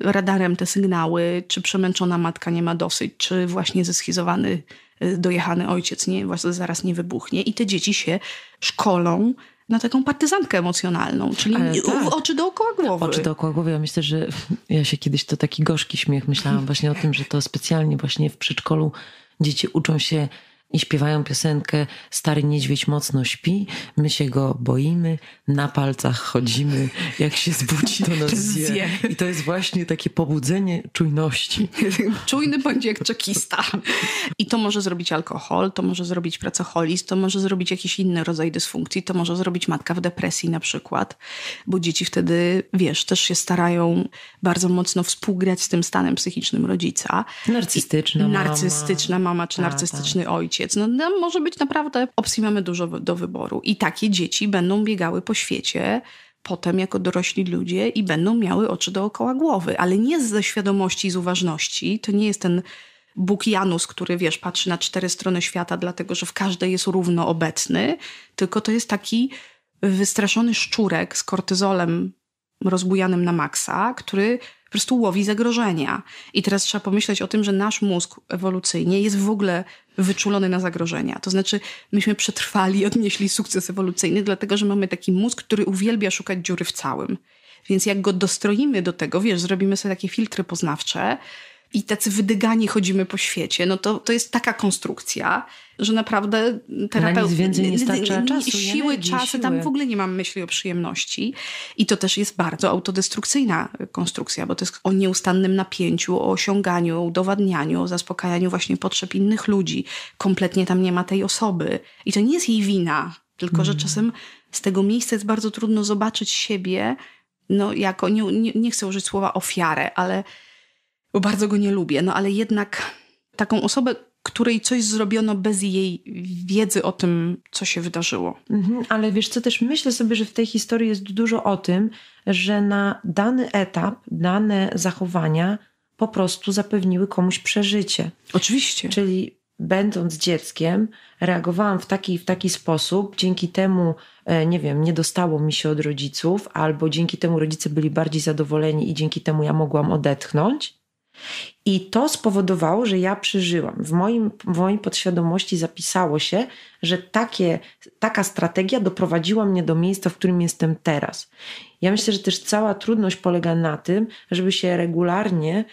radarem te sygnały, czy przemęczona matka nie ma dosyć, czy właśnie zeschizowany, y, dojechany ojciec nie, właśnie zaraz nie wybuchnie. I te dzieci się szkolą na taką partyzantkę emocjonalną, czyli tak. oczy dookoła głowy. Oczy dookoła głowy. Ja myślę, że ja się kiedyś to taki gorzki śmiech myślałam właśnie o tym, że to specjalnie właśnie w przedszkolu dzieci uczą się i śpiewają piosenkę Stary niedźwiedź mocno śpi, my się go boimy, na palcach chodzimy, jak się zbudzi to nas zje. I to jest właśnie takie pobudzenie czujności. Czujny bądź jak czekista. I to może zrobić alkohol, to może zrobić pracoholizm, to może zrobić jakiś inny rodzaj dysfunkcji, to może zrobić matka w depresji na przykład, bo dzieci wtedy, wiesz, też się starają bardzo mocno współgrać z tym stanem psychicznym rodzica. Narcystyczna I, mama. Narcystyczna mama czy tak, narcystyczny tak. ojciec ojciec. No, no, może być naprawdę, opcji mamy dużo do wyboru. I takie dzieci będą biegały po świecie potem jako dorośli ludzie i będą miały oczy dookoła głowy, ale nie ze świadomości z uważności. To nie jest ten Bóg Janus, który wiesz, patrzy na cztery strony świata, dlatego że w każdej jest równo obecny, tylko to jest taki wystraszony szczurek z kortyzolem rozbujanym na maksa, który po prostu łowi zagrożenia. I teraz trzeba pomyśleć o tym, że nasz mózg ewolucyjnie jest w ogóle wyczulony na zagrożenia. To znaczy, myśmy przetrwali, odnieśli sukces ewolucyjny, dlatego że mamy taki mózg, który uwielbia szukać dziury w całym. Więc jak go dostroimy do tego, wiesz, zrobimy sobie takie filtry poznawcze i tacy wydygani chodzimy po świecie, no to, to jest taka konstrukcja, że naprawdę terapeuta... więcej nie starcza czasu. Siły, energii, czasy, siły. tam w ogóle nie mam myśli o przyjemności. I to też jest bardzo autodestrukcyjna e, konstrukcja, bo to jest o nieustannym napięciu, o osiąganiu, o udowadnianiu, o zaspokajaniu właśnie potrzeb innych ludzi. Kompletnie tam nie ma tej osoby. I to nie jest jej wina, tylko mm. że czasem z tego miejsca jest bardzo trudno zobaczyć siebie, no jako, nie, nie, nie chcę użyć słowa ofiarę, ale bo bardzo go nie lubię, no ale jednak taką osobę, której coś zrobiono bez jej wiedzy o tym, co się wydarzyło. Mhm, ale wiesz co, też myślę sobie, że w tej historii jest dużo o tym, że na dany etap, dane zachowania po prostu zapewniły komuś przeżycie. Oczywiście. Czyli będąc dzieckiem, reagowałam w taki w taki sposób, dzięki temu, e, nie wiem, nie dostało mi się od rodziców, albo dzięki temu rodzice byli bardziej zadowoleni i dzięki temu ja mogłam odetchnąć. I to spowodowało, że ja przeżyłam. W, moim, w mojej podświadomości zapisało się, że takie, taka strategia doprowadziła mnie do miejsca, w którym jestem teraz. Ja myślę, że też cała trudność polega na tym, żeby się regularnie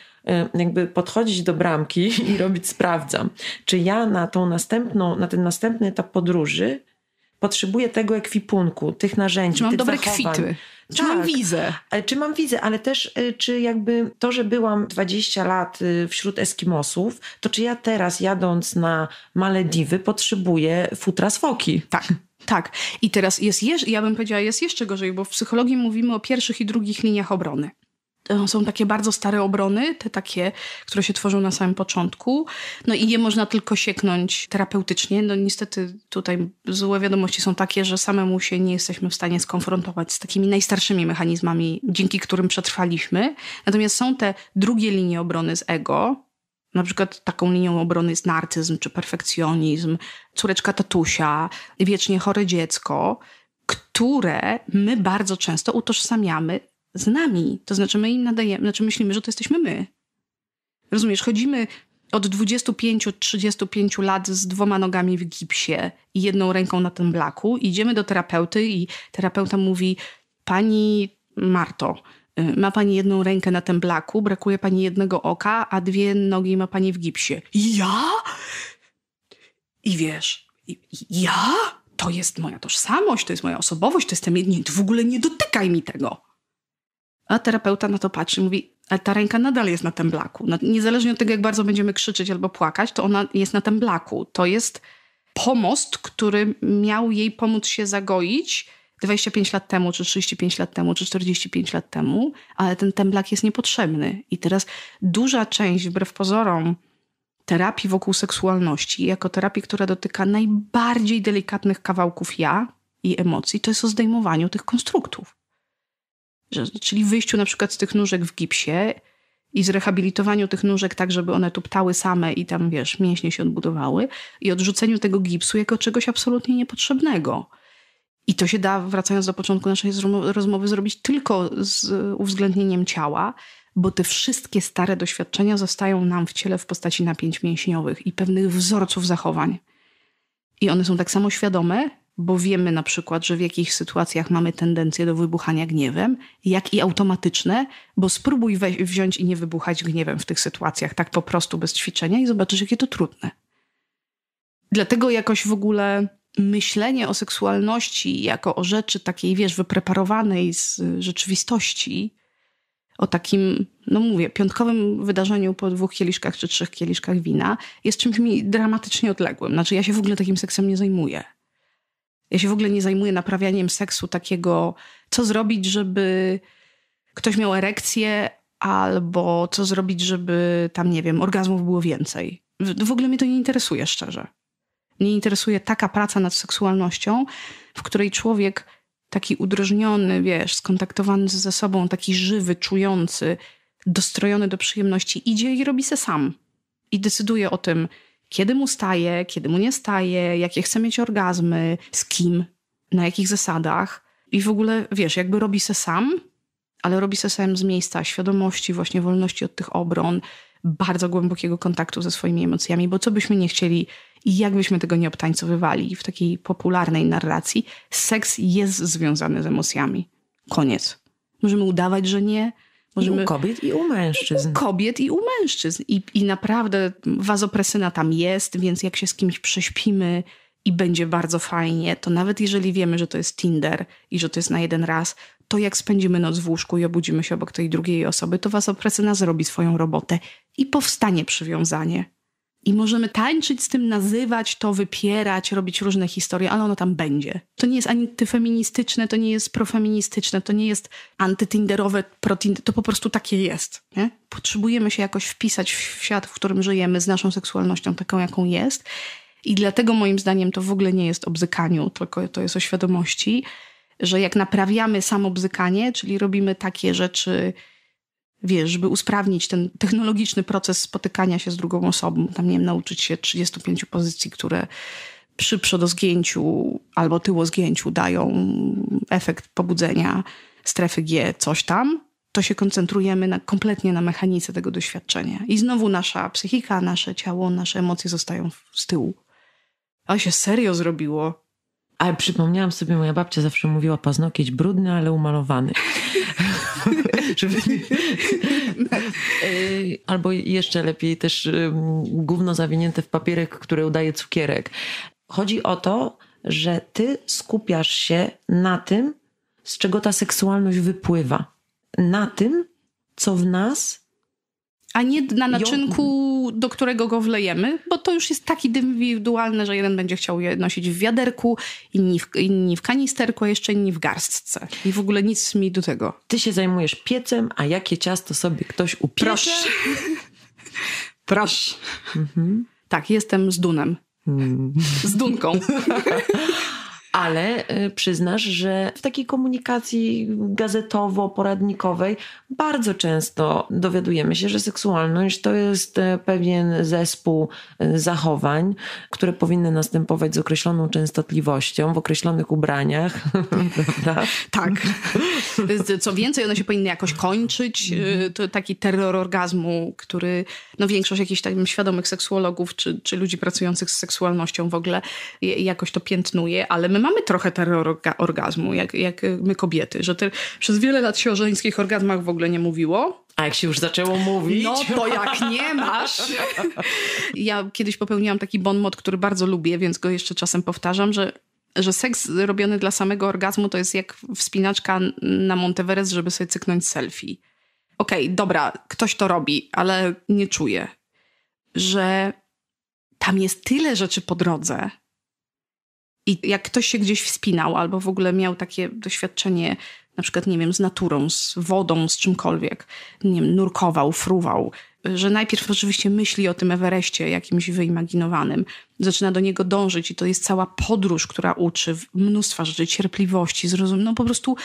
y, jakby podchodzić do bramki i robić sprawdzam, czy ja na tą następną, na ten następny etap podróży potrzebuję tego ekwipunku, tych narzędzi, Mam tych dobre zachowań. kwity czy tak. mam wizę? E, czy mam wizę, ale też e, czy jakby to, że byłam 20 lat y, wśród Eskimosów, to czy ja teraz jadąc na Malediwy potrzebuję futra swoki? Tak. Tak. I teraz jest, ja bym powiedziała, jest jeszcze gorzej, bo w psychologii mówimy o pierwszych i drugich liniach obrony. E, są takie bardzo stare obrony, te takie, które się tworzą na samym początku. No i je można tylko sieknąć terapeutycznie. No niestety tutaj złe wiadomości są takie, że samemu się nie jesteśmy w stanie skonfrontować z takimi najstarszymi mechanizmami, dzięki którym przetrwaliśmy. Natomiast są te drugie linie obrony z ego, na przykład taką linią obrony jest narcyzm czy perfekcjonizm, córeczka tatusia, wiecznie chore dziecko, które my bardzo często utożsamiamy z nami. To znaczy my im nadajemy, znaczy myślimy, że to jesteśmy my. Rozumiesz, chodzimy od 25-35 lat z dwoma nogami w gipsie i jedną ręką na tym blaku. Idziemy do terapeuty i terapeuta mówi, pani Marto, y, ma pani jedną rękę na tym blaku, brakuje pani jednego oka, a dwie nogi ma pani w gipsie. Ja? I wiesz, ja? To jest moja tożsamość, to jest moja osobowość, to jestem... Nie, w ogóle nie dotykaj mi tego. A terapeuta na to patrzy, mówi, ale ta ręka nadal jest na tym blaku. Niezależnie od tego, jak bardzo będziemy krzyczeć albo płakać, to ona jest na tym blaku. To jest pomost, który miał jej pomóc się zagoić 25 lat temu, czy 35 lat temu, czy 45 lat temu, ale ten temblak jest niepotrzebny. I teraz duża część, wbrew pozorom, terapii wokół seksualności, jako terapii, która dotyka najbardziej delikatnych kawałków ja i emocji, to jest o zdejmowaniu tych konstruktów czyli wyjściu na przykład z tych nóżek w gipsie i zrehabilitowaniu tych nóżek tak, żeby one tu ptały same i tam, wiesz, mięśnie się odbudowały i odrzuceniu tego gipsu jako czegoś absolutnie niepotrzebnego. I to się da, wracając do początku naszej rozmowy, zrobić tylko z uwzględnieniem ciała, bo te wszystkie stare doświadczenia zostają nam w ciele w postaci napięć mięśniowych i pewnych wzorców zachowań. I one są tak samo świadome, bo wiemy na przykład, że w jakichś sytuacjach mamy tendencję do wybuchania gniewem, jak i automatyczne, bo spróbuj we- wziąć i nie wybuchać gniewem w tych sytuacjach, tak po prostu bez ćwiczenia i zobaczysz, jakie to trudne. Dlatego jakoś w ogóle myślenie o seksualności jako o rzeczy takiej, wiesz, wypreparowanej z rzeczywistości, o takim, no mówię, piątkowym wydarzeniu po dwóch kieliszkach czy trzech kieliszkach wina, jest czymś mi dramatycznie odległym. Znaczy, ja się w ogóle takim seksem nie zajmuję. Ja się w ogóle nie zajmuję naprawianiem seksu takiego, co zrobić, żeby ktoś miał erekcję, albo co zrobić, żeby tam, nie wiem, orgazmów było więcej. W, ogóle mnie to nie interesuje szczerze. Nie interesuje taka praca nad seksualnością, w której człowiek taki udrożniony, wiesz, skontaktowany ze sobą, taki żywy, czujący, dostrojony do przyjemności, idzie i robi se sam. I decyduje o tym, kiedy mu staje, kiedy mu nie staje, jakie chce mieć orgazmy, z kim, na jakich zasadach. I w ogóle, wiesz, jakby robi se sam, ale robi se sam z miejsca świadomości, właśnie wolności od tych obron, bardzo głębokiego kontaktu ze swoimi emocjami, bo co byśmy nie chcieli i jakbyśmy tego nie obtańcowywali w takiej popularnej narracji, seks jest związany z emocjami. Koniec. Możemy udawać, że nie, Możemy... I u kobiet i u mężczyzn. I u kobiet i u mężczyzn. I, I naprawdę wazopresyna tam jest, więc jak się z kimś prześpimy i będzie bardzo fajnie, to nawet jeżeli wiemy, że to jest Tinder i że to jest na jeden raz, to jak spędzimy noc w łóżku i obudzimy się obok tej drugiej osoby, to wazopresyna zrobi swoją robotę i powstanie przywiązanie. I możemy tańczyć z tym, nazywać to, wypierać, robić różne historie, ale ono tam będzie. To nie jest antyfeministyczne, to nie jest profeministyczne, to nie jest antytinderowe, protinder, to po prostu takie jest. Nie? Potrzebujemy się jakoś wpisać w świat, w którym żyjemy, z naszą seksualnością taką, jaką jest. I dlatego moim zdaniem to w ogóle nie jest o bzykaniu, tylko to jest o świadomości, że jak naprawiamy samo bzykanie, czyli robimy takie rzeczy, wiesz, by usprawnić ten technologiczny proces spotykania się z drugą osobą, tam nie wiem, nauczyć się 35 pozycji, które przy przodozgięciu albo tyłozgięciu dają efekt pobudzenia strefy G, coś tam, to się koncentrujemy na, kompletnie na mechanice tego doświadczenia. I znowu nasza psychika, nasze ciało, nasze emocje zostają z tyłu. A się serio zrobiło. Ale przypomniałam sobie, moja babcia zawsze mówiła, paznokieć brudny, ale umalowany. czy tak. y, Albo jeszcze lepiej też gówno zawinięte w papierek, które udaje cukierek. Chodzi o to, że ty skupiasz się na tym, z czego ta seksualność wypływa. Na tym, co w nas a nie na naczynku, do którego go wlejemy, bo to już jest tak indywidualne, że jeden będzie chciał je nosić w wiaderku, inni w, inni w kanisterku, a jeszcze inni w garstce. I w ogóle nic mi do tego. Ty się zajmujesz piecem, a jakie ciasto sobie ktoś upiecze? Proszę. Mhm. Tak, jestem z dunem. Mm. Z dunką. ale y, przyznasz, że w takiej komunikacji gazetowo-poradnikowej bardzo często dowiadujemy się, że seksualność to jest e, pewien zespół e, zachowań, które powinny następować z określoną częstotliwością, w określonych ubraniach. tak. Co więcej, one się powinny jakoś kończyć. E, to taki terror orgazmu, który no większość jakichś tam świadomych seksuologów czy, czy ludzi pracujących z seksualnością w ogóle jakoś to piętnuje, ale my mamy mamy trochę terror orgazmu, jak, jak my kobiety, że te, przez wiele lat się o żeńskich orgazmach w ogóle nie mówiło, a jak się już zaczęło mówić? No to jak nie masz. Ja kiedyś popełniłam taki bon mot, który bardzo lubię, więc go jeszcze czasem powtarzam, że że seks robiony dla samego orgazmu to jest jak wspinaczka na Monteverest, żeby sobie cyknąć selfie. Okej, okay, dobra, ktoś to robi, ale nie czuję, że tam jest tyle rzeczy po drodze, i jak ktoś się gdzieś wspinał albo w ogóle miał takie doświadczenie, na przykład, nie wiem, z naturą, z wodą, z czymkolwiek, nie wiem, nurkował, fruwał, że najpierw oczywiście myśli o tym Everestie jakimś wyimaginowanym, zaczyna do niego dążyć i to jest cała podróż, która uczy mnóstwa rzeczy, cierpliwości, zrozum, no po prostu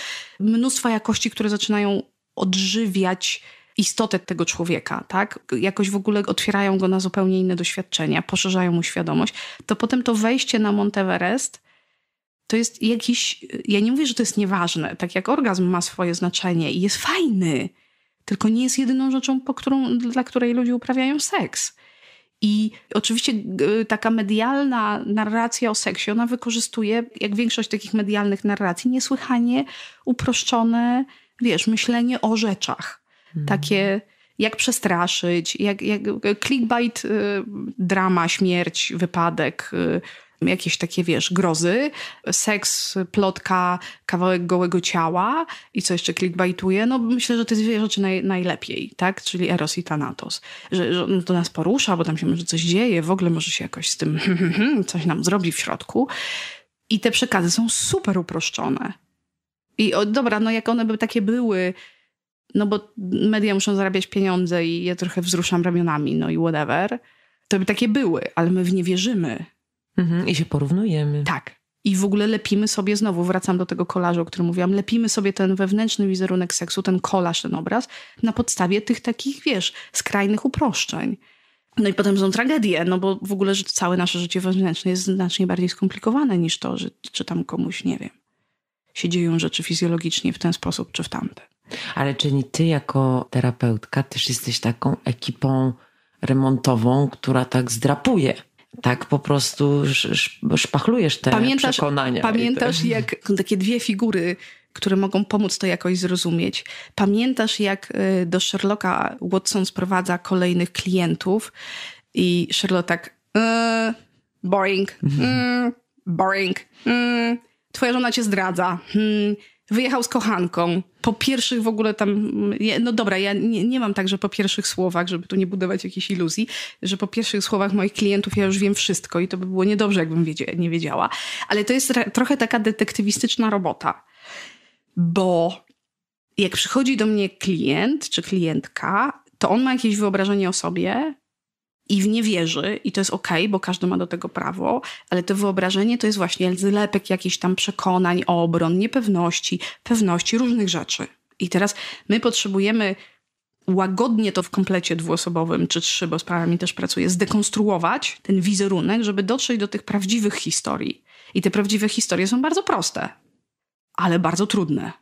mnóstwa jakości, które zaczynają odżywiać istotę tego człowieka, tak? Jakoś w ogóle otwierają go na zupełnie inne doświadczenia, poszerzają mu świadomość, to potem to wejście na Monteverest to jest jakiś. Ja nie mówię, że to jest nieważne, tak jak orgazm ma swoje znaczenie i jest fajny, tylko nie jest jedyną rzeczą, po którą, dla której ludzie uprawiają seks. I oczywiście taka medialna narracja o seksie, ona wykorzystuje, jak większość takich medialnych narracji, niesłychanie uproszczone, wiesz, myślenie o rzeczach Mhm. Takie jak przestraszyć, jak, jak clickbait, y, drama, śmierć, wypadek, y, jakieś takie, wiesz, grozy, seks, plotka, kawałek gołego ciała i co jeszcze clickbaituje, no myślę, że to jest dwie rzeczy naj, najlepiej, tak? Czyli Eros i Thanatos. Że, że to nas porusza, bo tam się może coś dzieje, w ogóle może się jakoś z tym coś nam zrobi w środku. I te przekazy są super uproszczone. I o, dobra, no jak one by takie były no bo media muszą zarabiać pieniądze i ja trochę wzruszam ramionami, no i whatever. To by takie były, ale my w nie wierzymy. Mhm, I się porównujemy. Tak. I w ogóle lepimy sobie, znowu wracam do tego kolażu, o którym mówiłam, lepimy sobie ten wewnętrzny wizerunek seksu, ten kolaż, ten obraz, na podstawie tych takich, wiesz, skrajnych uproszczeń. No i potem są tragedie, no bo w ogóle że całe nasze życie wewnętrzne jest znacznie bardziej skomplikowane niż to, że czy tam komuś, nie wiem, się dzieją rzeczy fizjologicznie w ten sposób czy w tamten. Ale nie ty jako terapeutka też jesteś taką ekipą remontową, która tak zdrapuje tak po prostu szpachlujesz te pamiętasz, przekonania. Pamiętasz, jak takie dwie figury, które mogą pomóc to jakoś zrozumieć. Pamiętasz, jak y, do Sherlocka Watson sprowadza kolejnych klientów i Sherlock tak mm, boring, y, boring, mm, twoja żona cię zdradza, hmm, Wyjechał z kochanką. Po pierwszych w ogóle tam, no dobra, ja nie, nie mam także po pierwszych słowach, żeby tu nie budować jakichś iluzji, że po pierwszych słowach moich klientów ja już wiem wszystko i to by było niedobrze, jakbym nie wiedziała. Ale to jest trochę taka detektywistyczna robota, bo jak przychodzi do mnie klient czy klientka, to on ma jakieś wyobrażenie o sobie, i w nie wierzy i to jest okej, okay, bo każdy ma do tego prawo, ale to wyobrażenie to jest właśnie zlepek jakichś tam przekonań, obron, niepewności, pewności, różnych rzeczy. I teraz my potrzebujemy łagodnie to w komplecie dwuosobowym czy trzy, bo z prawami też pracuję, zdekonstruować ten wizerunek, żeby dotrzeć do tych prawdziwych historii. I te prawdziwe historie są bardzo proste, ale bardzo trudne.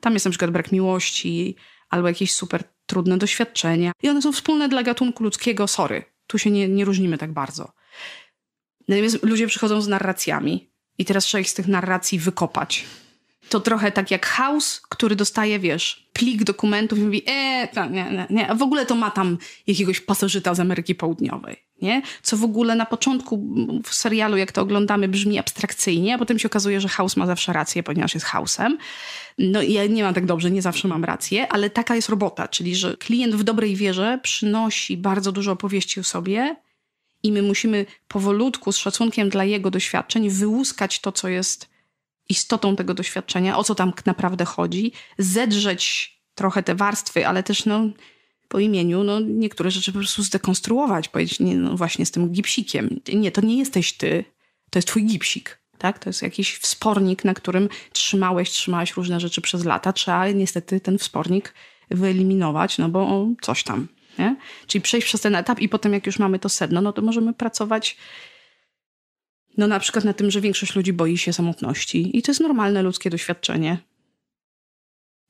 Tam jest na przykład brak miłości, albo jakieś super trudne doświadczenia. I one są wspólne dla gatunku ludzkiego, sory. Tu się nie, nie różnimy tak bardzo. Natomiast ludzie przychodzą z narracjami i teraz trzeba ich z tych narracji wykopać. To trochę tak jak chaos, który dostaje, wiesz, plik dokumentów i mówi, e, tam, nie, nie, nie, a w ogóle to ma tam jakiegoś pasożyta z Ameryki Południowej, nie? Co w ogóle na początku w serialu, jak to oglądamy, brzmi abstrakcyjnie, a potem się okazuje, że House ma zawsze rację, ponieważ jest Housem. No i ja nie mam tak dobrze, nie zawsze mam rację, ale taka jest robota, czyli że klient w dobrej wierze przynosi bardzo dużo opowieści o sobie, i my musimy powolutku, z szacunkiem dla jego doświadczeń, wyłuskać to, co jest istotą tego doświadczenia, o co tam naprawdę chodzi, zedrzeć trochę te warstwy, ale też no, po imieniu no, niektóre rzeczy po prostu zdekonstruować, powiedzieć nie, no właśnie z tym gipsikiem. Nie, to nie jesteś ty, to jest twój gipsik. Tak? To jest jakiś wspornik, na którym trzymałeś, trzymałeś różne rzeczy przez lata. Trzeba niestety ten wspornik wyeliminować, no bo coś tam. Nie? Czyli przejść przez ten etap i potem jak już mamy to sedno, no to możemy pracować no na przykład na tym, że większość ludzi boi się samotności i to jest normalne ludzkie doświadczenie.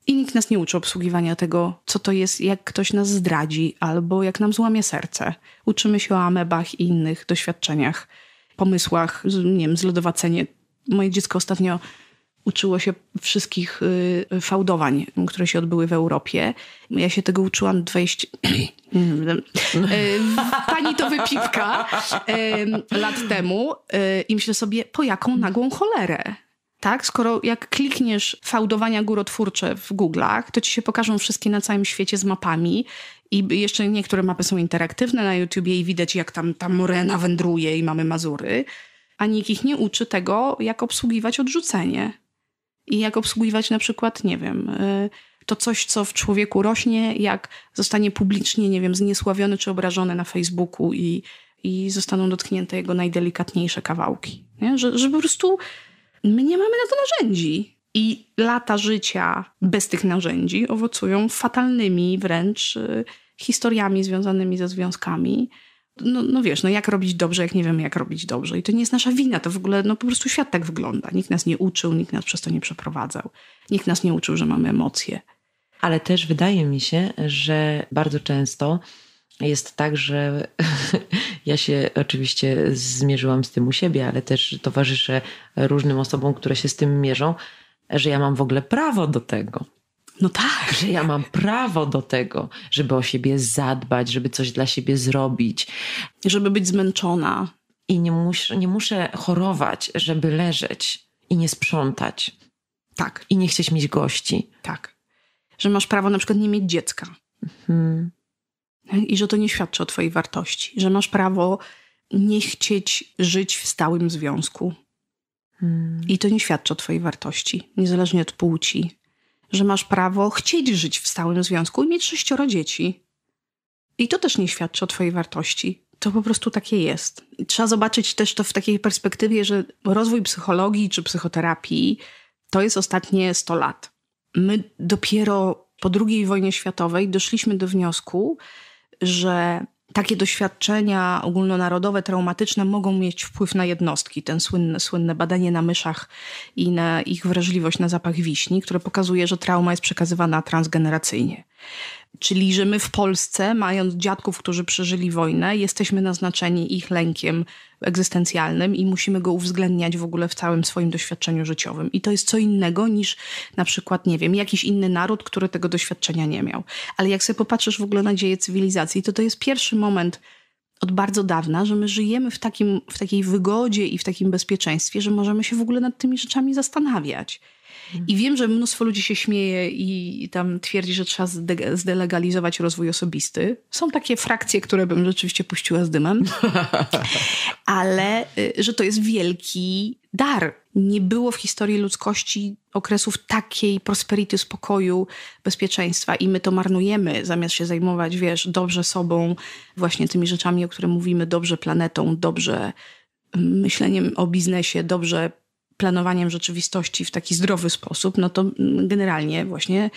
I nikt nas nie uczy obsługiwania tego, co to jest, jak ktoś nas zdradzi albo jak nam złamie serce. Uczymy się o amebach i innych doświadczeniach, pomysłach, nie wiem, zlodowacenie. Moje dziecko ostatnio uczyło się wszystkich y, fałdowań, które się odbyły w Europie. Ja się tego uczyłam 20. Mm. Y, pani to wypipka y, lat temu i myślę sobie, po jaką nagłą cholerę? Tak, skoro jak klikniesz fałdowania górotwórcze w Google'ach, to ci się pokażą wszystkie na całym świecie z mapami i jeszcze niektóre mapy są interaktywne na YouTubie i widać jak tam ta morena wędruje i mamy Mazury, a nikt ich nie uczy tego, jak obsługiwać odrzucenie i jak obsługiwać na przykład, nie wiem, y, to coś, co w człowieku rośnie, jak zostanie publicznie, nie wiem, zniesławiony czy obrażony na Facebooku i, i zostaną dotknięte jego najdelikatniejsze kawałki. Nie? Że, że po prostu my nie mamy na to narzędzi. I lata życia bez tych narzędzi owocują fatalnymi wręcz y, historiami związanymi ze związkami, no, no wiesz, no jak robić dobrze, jak nie wiemy, jak robić dobrze. I to nie jest nasza wina, to w ogóle, no po prostu świat tak wygląda. Nikt nas nie uczył, nikt nas przez to nie przeprowadzał. Nikt nas nie uczył, że mamy emocje. Ale też wydaje mi się, że bardzo często jest tak, że ja się oczywiście zmierzyłam z tym u siebie, ale też towarzyszę różnym osobom, które się z tym mierzą, że ja mam w ogóle prawo do tego. No tak. Że ja mam prawo do tego, żeby o siebie zadbać, żeby coś dla siebie zrobić. Żeby być zmęczona. I nie, mus, nie muszę chorować, żeby leżeć i nie sprzątać. Tak. I nie chcieć mieć gości. Tak. Że masz prawo na przykład nie mieć dziecka. Mhm. I że to nie świadczy o Twojej wartości. Że masz prawo nie chcieć żyć w stałym związku. Hmm. I to nie świadczy o Twojej wartości, niezależnie od płci że masz prawo chcieć żyć w stałym związku i mieć sześcioro dzieci. I to też nie świadczy o Twojej wartości. To po prostu takie jest. I trzeba zobaczyć też to w takiej perspektywie, że rozwój psychologii czy psychoterapii to jest ostatnie 100 lat. My dopiero po II wojnie światowej doszliśmy do wniosku, że takie doświadczenia ogólnonarodowe, traumatyczne mogą mieć wpływ na jednostki. Ten słynne, słynne badanie na myszach i na ich wrażliwość na zapach wiśni, które pokazuje, że trauma jest przekazywana transgeneracyjnie. Czyli, że my w Polsce, mając dziadków, którzy przeżyli wojnę, jesteśmy naznaczeni ich lękiem egzystencjalnym i musimy go uwzględniać w ogóle w całym swoim doświadczeniu życiowym. I to jest co innego niż na przykład, nie wiem, jakiś inny naród, który tego doświadczenia nie miał. Ale jak sobie popatrzysz w ogóle na dzieje cywilizacji, to to jest pierwszy moment od bardzo dawna, że my żyjemy w, takim, w takiej wygodzie i w takim bezpieczeństwie, że możemy się w ogóle nad tymi rzeczami zastanawiać. I wiem, że mnóstwo ludzi się śmieje i, tam twierdzi, że trzeba zdelegalizować rozwój osobisty. Są takie frakcje, które bym rzeczywiście puściła z dymem, ale y, że to jest wielki dar. Nie było w historii ludzkości okresów takiej prosperity, spokoju, bezpieczeństwa i my to marnujemy, zamiast się zajmować, wiesz, dobrze sobą, właśnie tymi rzeczami, o których mówimy, dobrze planetą, dobrze mm, myśleniem o biznesie, dobrze planowaniem rzeczywistości w taki zdrowy sposób, no to generalnie właśnie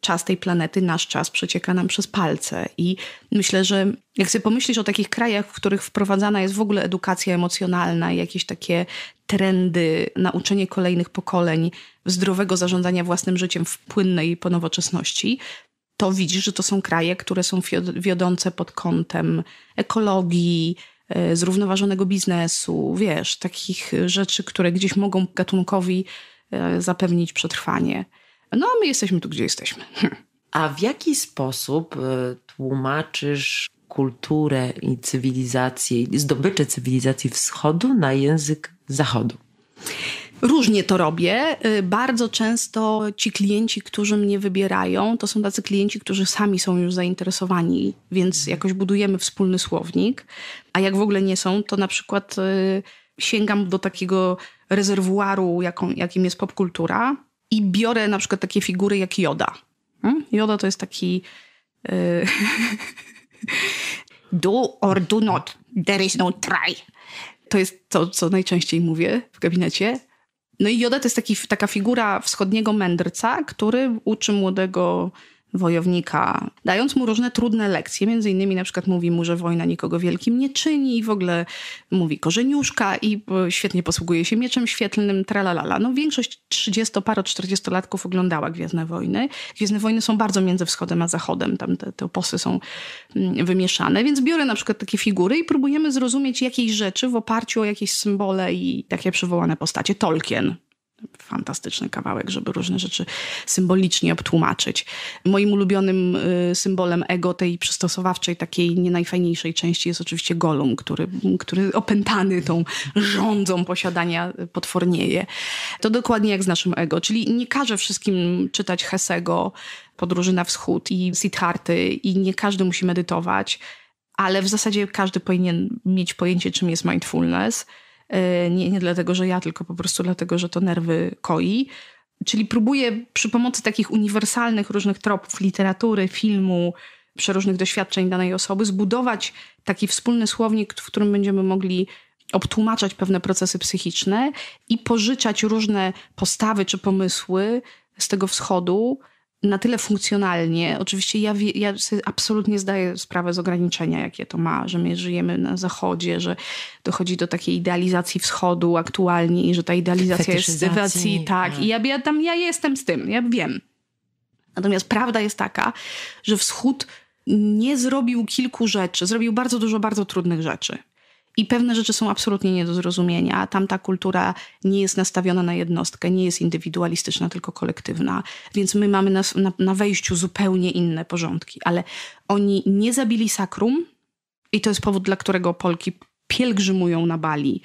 czas tej planety, nasz czas przecieka nam przez palce. I myślę, że jak sobie pomyślisz o takich krajach, w których wprowadzana jest w ogóle edukacja emocjonalna jakieś takie trendy, nauczenie kolejnych pokoleń zdrowego zarządzania własnym życiem w płynnej po nowoczesności, to widzisz, że to są kraje, które są wiodące pod kątem ekologii, E, zrównoważonego biznesu, wiesz, takich e, rzeczy, które gdzieś mogą gatunkowi e, zapewnić przetrwanie. No a my jesteśmy tu, gdzie jesteśmy. A w jaki sposób tłumaczysz kulturę i cywilizację, zdobycze cywilizacji wschodu na język zachodu? Różnie to robię. Y, bardzo często ci klienci, którzy mnie wybierają, to są tacy klienci, którzy sami są już zainteresowani, więc mhm. jakoś budujemy wspólny słownik. A jak w ogóle nie są, to na przykład y, sięgam do takiego rezerwuaru, jaką, jakim jest popkultura i biorę na przykład takie figury jak Joda. Hmm? Joda to jest taki... Y, do or do not. There is no try. To jest to, co najczęściej mówię w gabinecie. No i Joda to jest taki, taka figura wschodniego mędrca, który uczy młodego wojownika, dając mu różne trudne lekcje. Między innymi na przykład mówi mu, że wojna nikogo wielkim nie czyni i w ogóle mówi korzeniuszka i e, świetnie posługuje się mieczem świetlnym, tralalala. No większość 30-paro-40-latków oglądała Gwiezdne Wojny. Gwiezdne Wojny są bardzo między wschodem a zachodem, tam te, te oposy są mm, wymieszane, więc biorę na przykład takie figury i próbujemy zrozumieć jakieś rzeczy w oparciu o jakieś symbole i takie przywołane postacie. Tolkien fantastyczny kawałek, żeby różne rzeczy symbolicznie obtłumaczyć. Moim ulubionym y, symbolem ego tej przystosowawczej, takiej nie najfajniejszej części jest oczywiście Golum, który, który opętany tą rządzą posiadania potwornieje. To dokładnie jak z naszym ego, czyli nie każe wszystkim czytać Hesego, Podróży na Wschód i Siddharty i nie każdy musi medytować, ale w zasadzie każdy powinien mieć pojęcie, czym jest mindfulness – E, nie, nie dlatego, że ja, tylko po prostu dlatego, że to nerwy koi. Czyli próbuję przy pomocy takich uniwersalnych różnych tropów literatury, filmu, przeróżnych doświadczeń danej osoby zbudować taki wspólny słownik, w którym będziemy mogli obtłumaczać pewne procesy psychiczne i pożyczać różne postawy czy pomysły z tego wschodu, na tyle funkcjonalnie. Oczywiście ja, ja sobie absolutnie zdaję sprawę z ograniczenia, jakie to ma, że my żyjemy na zachodzie, że dochodzi do takiej idealizacji wschodu aktualnie i że ta idealizacja jest sytuacji, tak. tak. I ja, ja tam ja jestem z tym, ja wiem. Natomiast prawda jest taka, że wschód nie zrobił kilku rzeczy, zrobił bardzo dużo bardzo trudnych rzeczy i pewne rzeczy są absolutnie nie do zrozumienia. Tamta kultura nie jest nastawiona na jednostkę, nie jest indywidualistyczna, tylko kolektywna. Więc my mamy na, na, na wejściu zupełnie inne porządki. Ale oni nie zabili sakrum i to jest powód, dla którego Polki pielgrzymują na Bali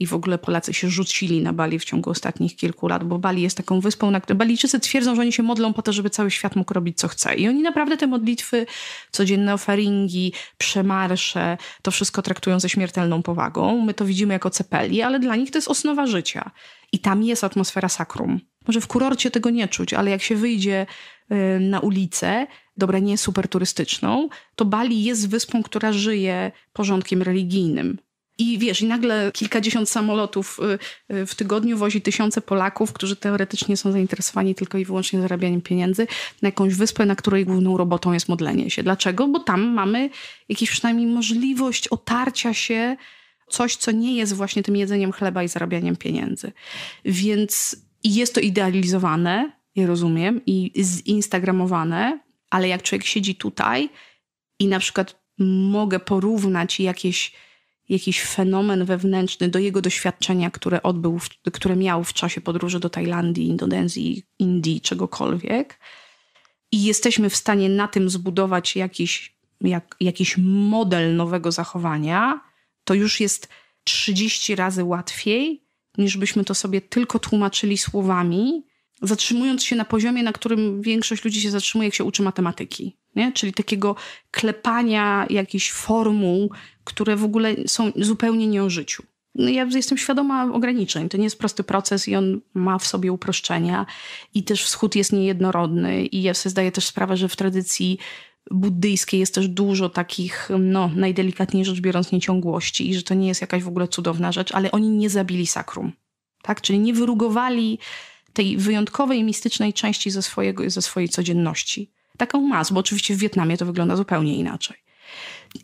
i w ogóle Polacy się rzucili na Bali w ciągu ostatnich kilku lat, bo Bali jest taką wyspą, na której Balijczycy twierdzą, że oni się modlą po to, żeby cały świat mógł robić co chce. I oni naprawdę te modlitwy, codzienne ofaringi, przemarsze, to wszystko traktują ze śmiertelną powagą. My to widzimy jako cepeli, ale dla nich to jest osnowa życia. I tam jest atmosfera sakrum. Może w kurorcie tego nie czuć, ale jak się wyjdzie y, na ulicę, dobra, nie super turystyczną, to Bali jest wyspą, która żyje porządkiem religijnym. I wiesz, i nagle kilkadziesiąt samolotów y, y, w tygodniu wozi tysiące Polaków, którzy teoretycznie są zainteresowani tylko i wyłącznie zarabianiem pieniędzy, na jakąś wyspę, na której główną robotą jest modlenie się. Dlaczego? Bo tam mamy jakąś przynajmniej możliwość otarcia się coś, co nie jest właśnie tym jedzeniem chleba i zarabianiem pieniędzy. Więc jest to idealizowane, ja rozumiem, i zinstagramowane, ale jak człowiek siedzi tutaj i na przykład mogę porównać jakieś jakiś fenomen wewnętrzny do jego doświadczenia, które odbył, w, które miał w czasie podróży do Tajlandii, Indonezji, Indii, czegokolwiek. I jesteśmy w stanie na tym zbudować jakiś, jak, jakiś model nowego zachowania, to już jest 30 razy łatwiej, niż byśmy to sobie tylko tłumaczyli słowami, zatrzymując się na poziomie, na którym większość ludzi się zatrzymuje, jak się uczy matematyki nie? czyli takiego klepania jakichś formuł, które w ogóle są zupełnie nie o życiu. No ja jestem świadoma ograniczeń. To nie jest prosty proces i on ma w sobie uproszczenia. I też wschód jest niejednorodny. I ja sobie zdaję też sprawę, że w tradycji buddyjskiej jest też dużo takich, no, najdelikatniej rzecz biorąc, nieciągłości i że to nie jest jakaś w ogóle cudowna rzecz, ale oni nie zabili sakrum. Tak? Czyli nie wyrugowali tej wyjątkowej, mistycznej części ze, swojego, ze swojej codzienności taką masz, bo oczywiście w Wietnamie to wygląda zupełnie inaczej.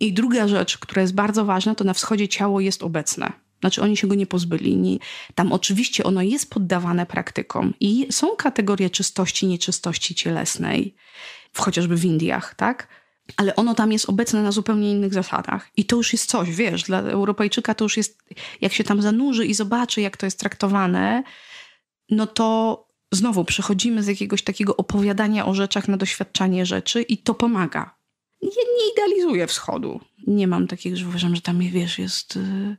I druga rzecz, która jest bardzo ważna, to na wschodzie ciało jest obecne. Znaczy oni się go nie pozbyli. Nie. Tam oczywiście ono jest poddawane praktykom i są kategorie czystości, nieczystości cielesnej, chociażby w Indiach, tak? Ale ono tam jest obecne na zupełnie innych zasadach. I to już jest coś, wiesz, dla Europejczyka to już jest, jak się tam zanurzy i zobaczy, jak to jest traktowane, no to znowu przechodzimy z jakiegoś takiego opowiadania o rzeczach na doświadczanie rzeczy i to pomaga. Ja nie idealizuję wschodu. Nie mam takiego, że uważam, że tam, wiesz, jest... Yy,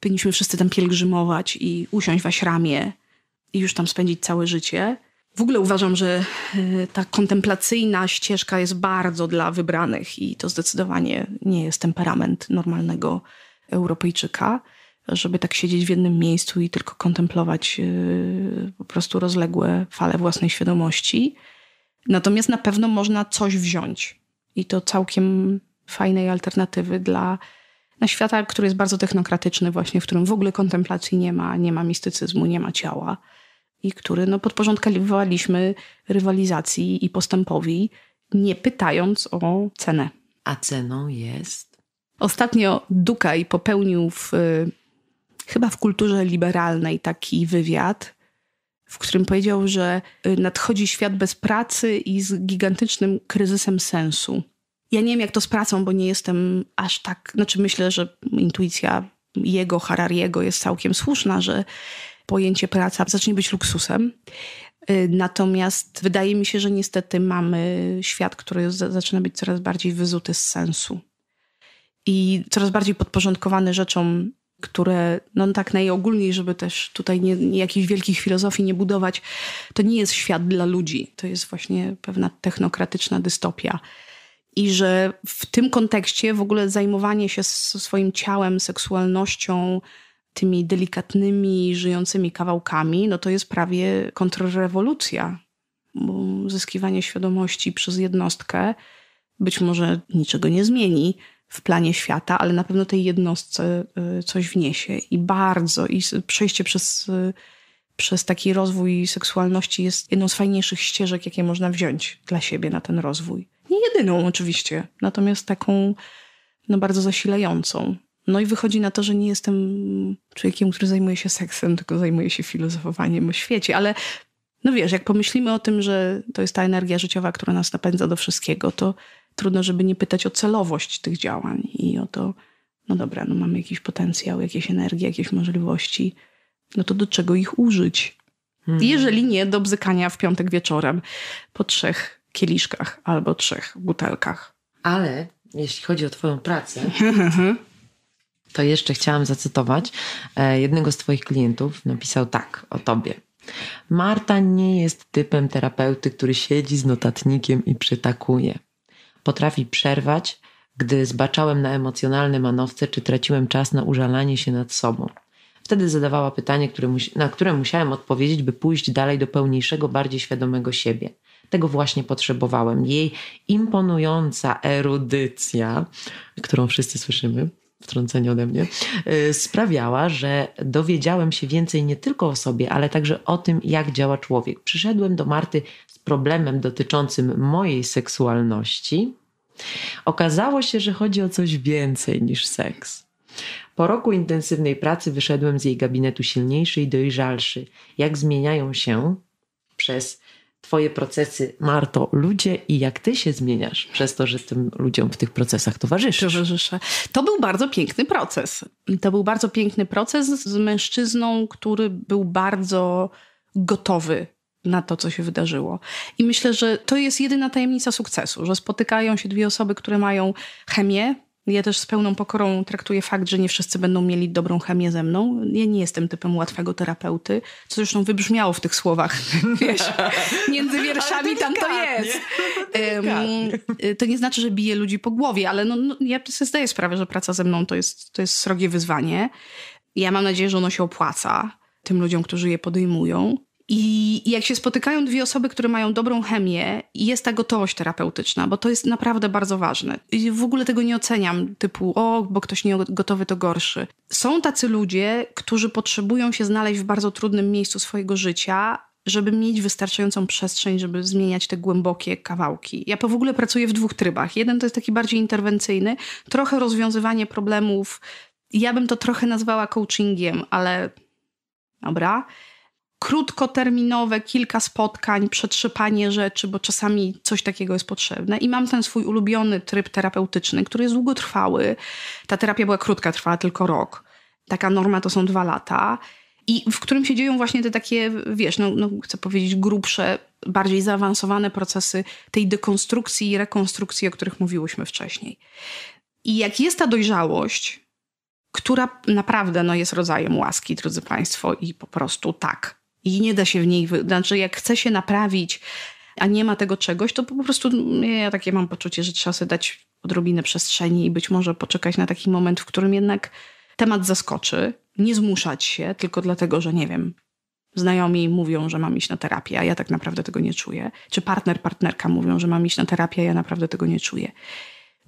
powinniśmy wszyscy tam pielgrzymować i usiąść w ramię i już tam spędzić całe życie. W ogóle uważam, że y, ta kontemplacyjna ścieżka jest bardzo dla wybranych i to zdecydowanie nie jest temperament normalnego Europejczyka żeby tak siedzieć w jednym miejscu i tylko kontemplować y, po prostu rozległe fale własnej świadomości. Natomiast na pewno można coś wziąć i to całkiem fajnej alternatywy dla na świata, który jest bardzo technokratyczny, właśnie w którym w ogóle kontemplacji nie ma, nie ma mistycyzmu, nie ma ciała i który no, podporządkowaliśmy rywalizacji i postępowi, nie pytając o cenę. A ceną jest? Ostatnio Dukaj popełnił w chyba w kulturze liberalnej taki wywiad, w którym powiedział, że y, nadchodzi świat bez pracy i z gigantycznym kryzysem sensu. Ja nie wiem, jak to z pracą, bo nie jestem aż tak. Znaczy, myślę, że intuicja jego, Harariego jest całkiem słuszna, że pojęcie praca zacznie być luksusem. Y, natomiast wydaje mi się, że niestety mamy świat, który zaczyna być coraz bardziej wyzuty z sensu i coraz bardziej podporządkowany rzeczom które, no tak najogólniej, żeby też tutaj nie, nie jakichś wielkich filozofii nie budować, to nie jest świat dla ludzi. To jest właśnie pewna technokratyczna dystopia. I że w tym kontekście w ogóle zajmowanie się swoim ciałem, seksualnością, tymi delikatnymi, żyjącymi kawałkami, no to jest prawie kontrrewolucja. zyskiwanie świadomości przez jednostkę być może niczego nie zmieni, w planie świata, ale na pewno tej jednostce y, coś wniesie. I bardzo, i przejście przez, y, przez taki rozwój seksualności jest jedną z fajniejszych ścieżek, jakie można wziąć dla siebie na ten rozwój. Nie jedyną oczywiście, natomiast taką no, bardzo zasilającą. No i wychodzi na to, że nie jestem człowiekiem, który zajmuje się seksem, tylko zajmuje się filozofowaniem o świecie, ale no wiesz, jak pomyślimy o tym, że to jest ta energia życiowa, która nas napędza do wszystkiego, to trudno, żeby nie pytać o celowość tych działań i o to, no dobra, no mamy jakiś potencjał, jakieś energie, jakieś możliwości, no to do czego ich użyć? Hmm. Jeżeli nie do bzykania w piątek wieczorem po trzech kieliszkach albo trzech butelkach. Ale jeśli chodzi o Twoją pracę, to jeszcze chciałam zacytować. E, jednego z Twoich klientów napisał tak o Tobie. Marta nie jest typem terapeuty, który siedzi z notatnikiem i przytakuje potrafi przerwać, gdy zbaczałem na emocjonalne manowce czy traciłem czas na użalanie się nad sobą. Wtedy zadawała pytanie, które na które musiałem odpowiedzieć, by pójść dalej do pełniejszego, bardziej świadomego siebie. Tego właśnie potrzebowałem. Jej imponująca erudycja, którą wszyscy słyszymy, wtrącenie ode mnie, y, sprawiała, że dowiedziałem się więcej nie tylko o sobie, ale także o tym, jak działa człowiek. Przyszedłem do Marty problemem dotyczącym mojej seksualności, okazało się, że chodzi o coś więcej niż seks. Po roku intensywnej pracy wyszedłem z jej gabinetu silniejszy i dojrzalszy. Jak zmieniają się przez Twoje procesy, Marto, ludzie i jak Ty się zmieniasz przez to, że tym ludziom w tych procesach towarzyszysz. Towarzyszę. To był bardzo piękny proces. To był bardzo piękny proces z mężczyzną, który był bardzo gotowy na to, co się wydarzyło. I myślę, że to jest jedyna tajemnica sukcesu, że spotykają się dwie osoby, które mają chemię. Ja też z pełną pokorą traktuję fakt, że nie wszyscy będą mieli dobrą chemię ze mną. Ja nie jestem typem łatwego terapeuty, co zresztą wybrzmiało w tych słowach, wiesz, między wierszami tam to jest. Um, to nie znaczy, że biję ludzi po głowie, ale no, no, ja sobie zdaję sprawę, że praca ze mną to jest, to jest srogie wyzwanie. Ja mam nadzieję, że ono się opłaca tym ludziom, którzy je podejmują. I jak się spotykają dwie osoby, które mają dobrą chemię, jest ta gotowość terapeutyczna, bo to jest naprawdę bardzo ważne. I w ogóle tego nie oceniam, typu, o, bo ktoś nie gotowy, to gorszy. Są tacy ludzie, którzy potrzebują się znaleźć w bardzo trudnym miejscu swojego życia, żeby mieć wystarczającą przestrzeń, żeby zmieniać te głębokie kawałki. Ja w ogóle pracuję w dwóch trybach. Jeden to jest taki bardziej interwencyjny, trochę rozwiązywanie problemów. Ja bym to trochę nazwała coachingiem, ale dobra krótkoterminowe kilka spotkań, przetrzypanie rzeczy, bo czasami coś takiego jest potrzebne. I mam ten swój ulubiony tryb terapeutyczny, który jest długotrwały. Ta terapia była krótka, trwała tylko rok. Taka norma to są dwa lata. I w którym się dzieją właśnie te takie, wiesz, no, no chcę powiedzieć grubsze, bardziej zaawansowane procesy tej dekonstrukcji i rekonstrukcji, o których mówiłyśmy wcześniej. I jak jest ta dojrzałość, która naprawdę no, jest rodzajem łaski, drodzy Państwo, i po prostu tak, i nie da się w niej, znaczy jak chce się naprawić, a nie ma tego czegoś, to po prostu ja takie mam poczucie, że trzeba sobie dać odrobinę przestrzeni i być może poczekać na taki moment, w którym jednak temat zaskoczy, nie zmuszać się tylko dlatego, że nie wiem, znajomi mówią, że mam iść na terapię, a ja tak naprawdę tego nie czuję, czy partner, partnerka mówią, że mam iść na terapię, a ja naprawdę tego nie czuję.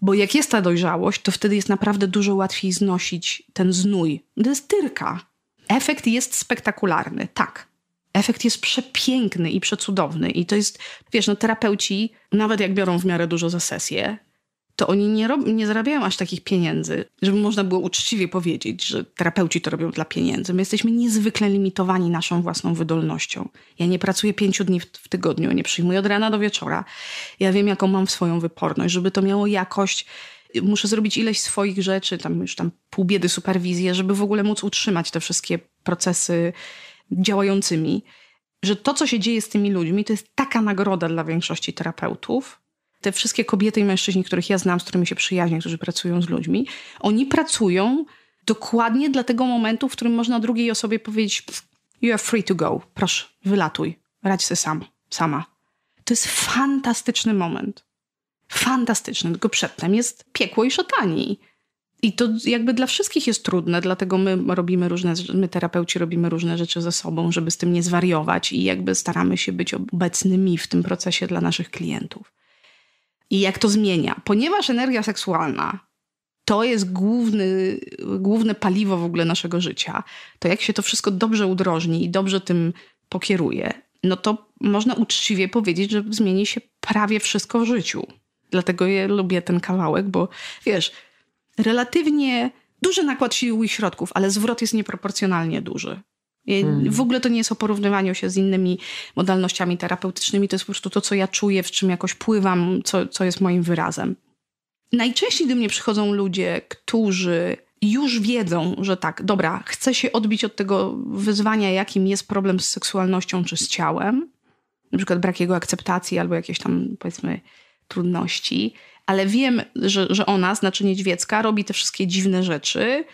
Bo jak jest ta dojrzałość, to wtedy jest naprawdę dużo łatwiej znosić ten znój. To jest tyrka. Efekt jest spektakularny, tak efekt jest przepiękny i przecudowny. I to jest, wiesz, no terapeuci, nawet jak biorą w miarę dużo za sesję, to oni nie, rob, nie zarabiają aż takich pieniędzy, żeby można było uczciwie powiedzieć, że terapeuci to robią dla pieniędzy. My jesteśmy niezwykle limitowani naszą własną wydolnością. Ja nie pracuję pięciu dni w, w tygodniu, nie przyjmuję od rana do wieczora. Ja wiem, jaką mam swoją wyporność, żeby to miało jakość muszę zrobić ileś swoich rzeczy, tam już tam pół biedy superwizję, żeby w ogóle móc utrzymać te wszystkie procesy działającymi, że to, co się dzieje z tymi ludźmi, to jest taka nagroda dla większości terapeutów. Te wszystkie kobiety i mężczyźni, których ja znam, z którymi się przyjaźnię, którzy pracują z ludźmi, oni pracują dokładnie dla tego momentu, w którym można drugiej osobie powiedzieć: You are free to go, proszę, wylatuj, radź sobie sam, sama. To jest fantastyczny moment. Fantastyczny, tylko przedtem jest piekło i szatani. I to jakby dla wszystkich jest trudne, dlatego my robimy różne, my terapeuci robimy różne rzeczy ze sobą, żeby z tym nie zwariować i jakby staramy się być obecnymi w tym procesie dla naszych klientów. I jak to zmienia? Ponieważ energia seksualna to jest główny, główne paliwo w ogóle naszego życia, to jak się to wszystko dobrze udrożni i dobrze tym pokieruje, no to można uczciwie powiedzieć, że zmieni się prawie wszystko w życiu. Dlatego ja lubię ten kawałek, bo wiesz, relatywnie duży nakład sił i środków, ale zwrot jest nieproporcjonalnie duży. Hmm. W ogóle to nie jest o porównywaniu się z innymi modalnościami terapeutycznymi, to jest po prostu to, co ja czuję, w czym jakoś pływam, co, co jest moim wyrazem. Najczęściej do mnie przychodzą ludzie, którzy już wiedzą, że tak, dobra, chcę się odbić od tego wyzwania, jakim jest problem z seksualnością czy z ciałem, na przykład brak jego akceptacji albo jakieś tam, powiedzmy, trudności ale wiem, że, że ona, znaczy niedźwiecka, robi te wszystkie dziwne rzeczy.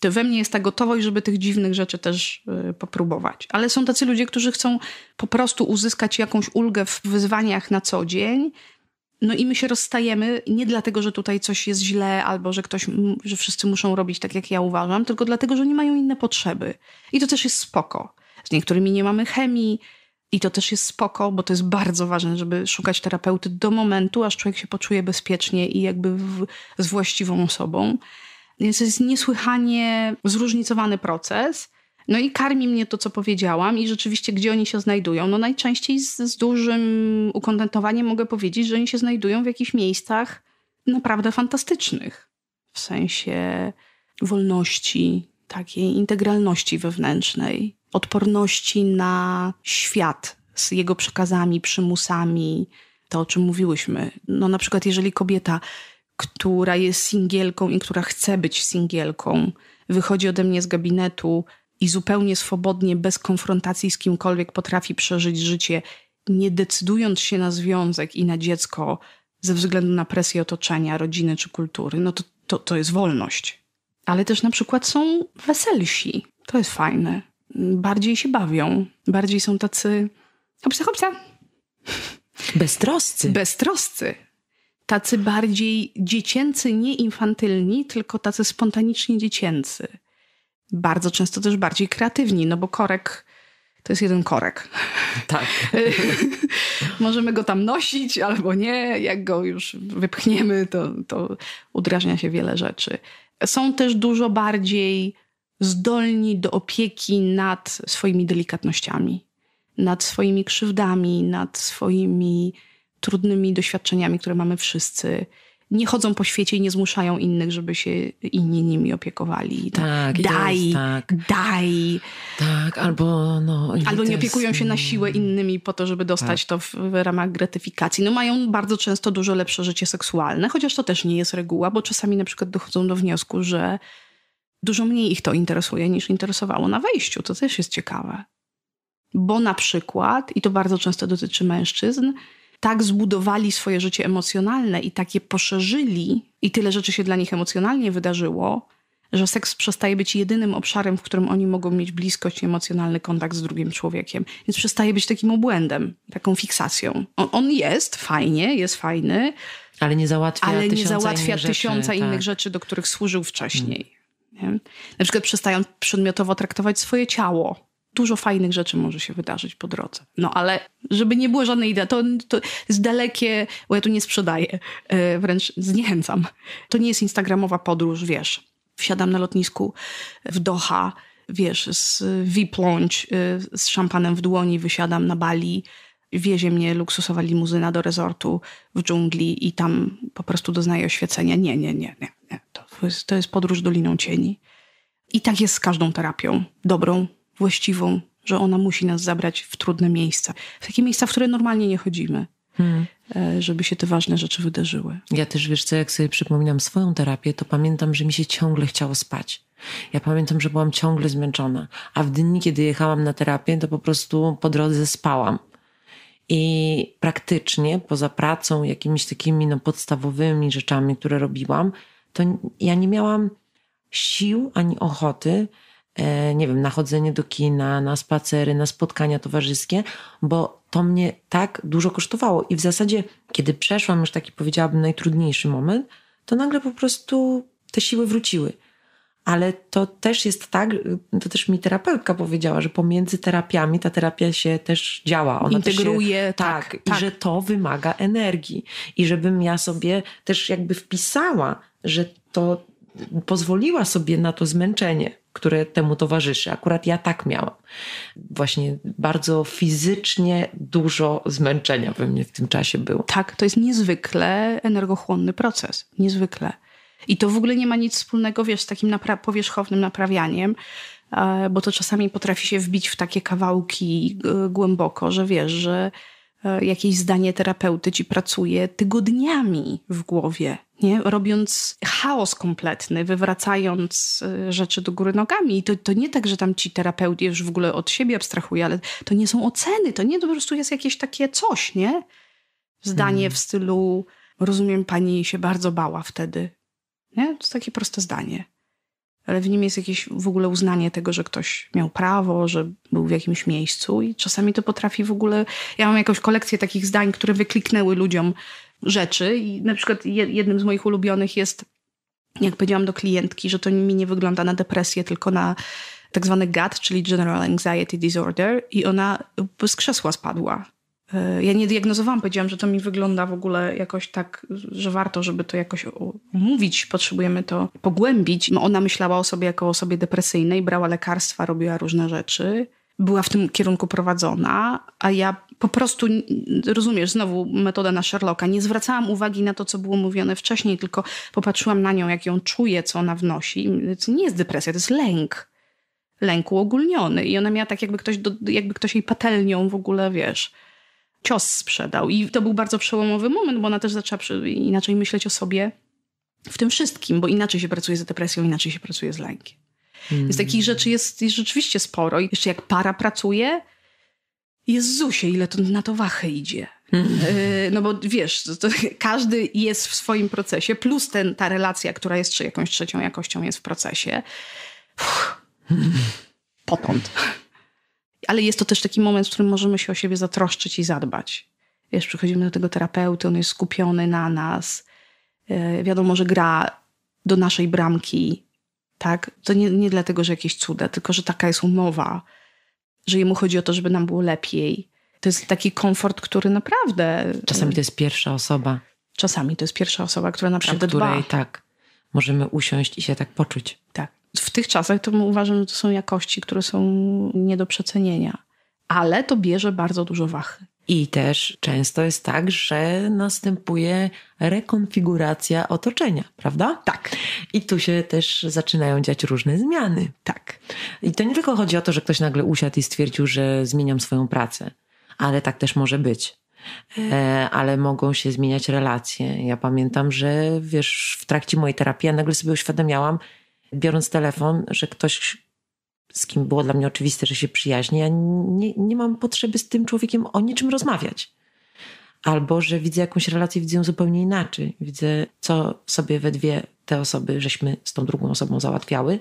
To we mnie jest ta gotowość, żeby tych dziwnych rzeczy też yy, popróbować. Ale są tacy ludzie, którzy chcą po prostu uzyskać jakąś ulgę w wyzwaniach na co dzień. No i my się rozstajemy nie dlatego, że tutaj coś jest źle albo że ktoś, że wszyscy muszą robić tak, jak ja uważam, tylko dlatego, że oni mają inne potrzeby. I to też jest spoko. Z niektórymi nie mamy chemii, i to też jest spoko, bo to jest bardzo ważne, żeby szukać terapeuty do momentu, aż człowiek się poczuje bezpiecznie i jakby w, z właściwą osobą. Więc to jest niesłychanie zróżnicowany proces. No i karmi mnie to, co powiedziałam, i rzeczywiście, gdzie oni się znajdują. No najczęściej z, z dużym ukontentowaniem mogę powiedzieć, że oni się znajdują w jakichś miejscach naprawdę fantastycznych. W sensie wolności, takiej integralności wewnętrznej odporności na świat z jego przekazami, przymusami, to o czym mówiłyśmy. No na przykład jeżeli kobieta, która jest singielką i która chce być singielką, wychodzi ode mnie z gabinetu i zupełnie swobodnie, bez konfrontacji z kimkolwiek potrafi przeżyć życie, nie decydując się na związek i na dziecko ze względu na presję otoczenia, rodziny czy kultury, no to, to, to jest wolność. Ale też na przykład są weselsi. To jest fajne bardziej się bawią, bardziej są tacy no, hopsa, hopsa. Beztroscy. Beztroscy. Tacy bardziej dziecięcy, nie infantylni, tylko tacy spontanicznie dziecięcy. Bardzo często też bardziej kreatywni, no bo korek to jest jeden korek. Tak. Możemy go tam nosić albo nie. Jak go już wypchniemy, to, to udrażnia się wiele rzeczy. Są też dużo bardziej zdolni do opieki nad swoimi delikatnościami, nad swoimi krzywdami, nad swoimi trudnymi doświadczeniami, które mamy wszyscy. Nie chodzą po świecie i nie zmuszają innych, żeby się inni nimi opiekowali. Tak, daj, jest, tak. daj. Tak, albo no. Albo nie opiekują jest... się na siłę innymi po to, żeby dostać tak. to w, w, ramach gratyfikacji. No mają bardzo często dużo lepsze życie seksualne, chociaż to też nie jest reguła, bo czasami na przykład dochodzą do wniosku, że dużo mniej ich to interesuje niż interesowało na wejściu. To też jest ciekawe. Bo na przykład, i to bardzo często dotyczy mężczyzn, tak zbudowali swoje życie emocjonalne i tak je poszerzyli, i tyle rzeczy się dla nich emocjonalnie wydarzyło, że seks przestaje być jedynym obszarem, w którym oni mogą mieć bliskość i emocjonalny kontakt z drugim człowiekiem. Więc przestaje być takim obłędem, taką fiksacją. On, on jest fajnie, jest fajny, ale nie załatwia ale tysiąca, nie załatwia innych, tysiąca rzeczy, innych tak. rzeczy, do których służył wcześniej. Nie? Na przykład przestają przedmiotowo traktować swoje ciało. Dużo fajnych rzeczy może się wydarzyć po drodze. No ale żeby nie było żadnej idei, to, to jest dalekie, bo ja tu nie sprzedaję, e, wręcz zniechęcam. To nie jest instagramowa podróż, wiesz. Wsiadam na lotnisku w Doha, wiesz, z wipląć, e, z szampanem w dłoni, wysiadam na Bali, wiezie mnie luksusowa limuzyna do rezortu w dżungli i tam po prostu doznaję oświecenia. Nie, nie, nie, nie. nie. To to jest, to jest podróż Doliną Cieni. I tak jest z każdą terapią. Dobrą, właściwą, że ona musi nas zabrać w trudne miejsca. W takie miejsca, w które normalnie nie chodzimy. Hmm. E, żeby się te ważne rzeczy wydarzyły. Ja też wiesz co, jak sobie przypominam swoją terapię, to pamiętam, że mi się ciągle chciało spać. Ja pamiętam, że byłam ciągle zmęczona, a w dni, kiedy jechałam na terapię, to po prostu po drodze spałam. I praktycznie poza pracą, jakimiś takimi no, podstawowymi rzeczami, które robiłam, to ja nie miałam sił ani ochoty, e, nie wiem, na chodzenie do kina, na spacery, na spotkania towarzyskie, bo to mnie tak dużo kosztowało. I w zasadzie, kiedy przeszłam już taki, powiedziałabym, najtrudniejszy moment, to nagle po prostu te siły wróciły. Ale to też jest tak, to też mi terapeutka powiedziała, że pomiędzy terapiami ta terapia się też działa. Ona Integruje, się, tak, tak, I tak. że to wymaga energii. I żebym ja sobie też jakby wpisała, że to pozwoliła sobie na to zmęczenie, które temu towarzyszy. Akurat ja tak miałam. Właśnie bardzo fizycznie dużo zmęczenia we mnie w tym czasie było. Tak, to jest niezwykle energochłonny proces. Niezwykle. I to w ogóle nie ma nic wspólnego, wiesz, z takim napra powierzchownym naprawianiem, e, bo to czasami potrafi się wbić w takie kawałki e, głęboko, że wiesz, że e, jakieś zdanie terapeuty ci pracuje tygodniami w głowie, nie? robiąc chaos kompletny, wywracając rzeczy do góry nogami. I to, to nie tak, że tam ci terapeuci już w ogóle od siebie abstrahuje, ale to nie są oceny, to nie to po prostu jest jakieś takie coś, nie? Zdanie hmm. w stylu, rozumiem, pani się bardzo bała wtedy, nie? To takie proste zdanie. Ale w nim jest jakieś w ogóle uznanie tego, że ktoś miał prawo, że był w jakimś miejscu, i czasami to potrafi w ogóle. Ja mam jakąś kolekcję takich zdań, które wykliknęły ludziom rzeczy, i na przykład jednym z moich ulubionych jest, jak powiedziałam do klientki, że to mi nie wygląda na depresję, tylko na tak zwany GAD, czyli General Anxiety Disorder, i ona z krzesła spadła. E, ja nie diagnozowałam, powiedziałam, że to mi wygląda w ogóle jakoś tak, że warto, żeby to jakoś omówić, potrzebujemy to pogłębić. No, ona myślała o sobie jako o osobie depresyjnej, brała lekarstwa, robiła różne rzeczy, była w tym kierunku prowadzona, a ja po prostu, rozumiesz, znowu metoda na Sherlocka, nie zwracałam uwagi na to, co było mówione wcześniej, tylko popatrzyłam na nią, jak ją czuję, co ona wnosi. To nie jest depresja, to jest lęk. Lęk uogólniony. I ona miała tak, jakby ktoś, jakby ktoś jej patelnią w ogóle, wiesz cios sprzedał. I to był bardzo przełomowy moment, bo ona też zaczęła inaczej myśleć o sobie w tym wszystkim, bo inaczej się pracuje z depresją, inaczej się pracuje z lękiem. Mm. Więc takich rzeczy jest, jest rzeczywiście sporo. I jeszcze jak para pracuje, Jezusie, ile to na to wachę idzie. Mm. E, no bo wiesz, to, to, każdy jest w swoim procesie, plus ten, ta relacja, która jest czy jakąś trzecią jakością, jest w procesie. Mm. potąd ale jest to też taki moment, w którym możemy się o siebie zatroszczyć i zadbać. Wiesz, przychodzimy do tego terapeuty, on jest skupiony na nas. Yy, wiadomo, że gra do naszej bramki, tak? To nie, nie dlatego, że jakieś cuda, tylko że taka jest umowa, że jemu chodzi o to, żeby nam było lepiej. To jest taki komfort, który naprawdę. E, Czasami to jest pierwsza osoba. Czasami to jest pierwsza osoba, która naprawdę Przy której, dba. tak. Możemy usiąść i się tak poczuć. Tak w tych czasach to uważam, że to są jakości, które są nie do przecenienia. Ale to bierze bardzo dużo wachy. I też często jest tak, że następuje rekonfiguracja otoczenia, prawda? Tak. I tu się też zaczynają dziać różne zmiany. Tak. I to nie tylko chodzi o to, że ktoś nagle usiadł i stwierdził, że zmieniam swoją pracę, ale tak też może być. E, ale mogą się zmieniać relacje. Ja pamiętam, że wiesz, w trakcie mojej terapii ja nagle sobie uświadamiałam, biorąc telefon, że ktoś, z kim było dla mnie oczywiste, że się przyjaźni, ja nie, nie mam potrzeby z tym człowiekiem o niczym rozmawiać. Albo, że widzę jakąś relację, widzę ją zupełnie inaczej. Widzę, co sobie we dwie te osoby, żeśmy z tą drugą osobą załatwiały,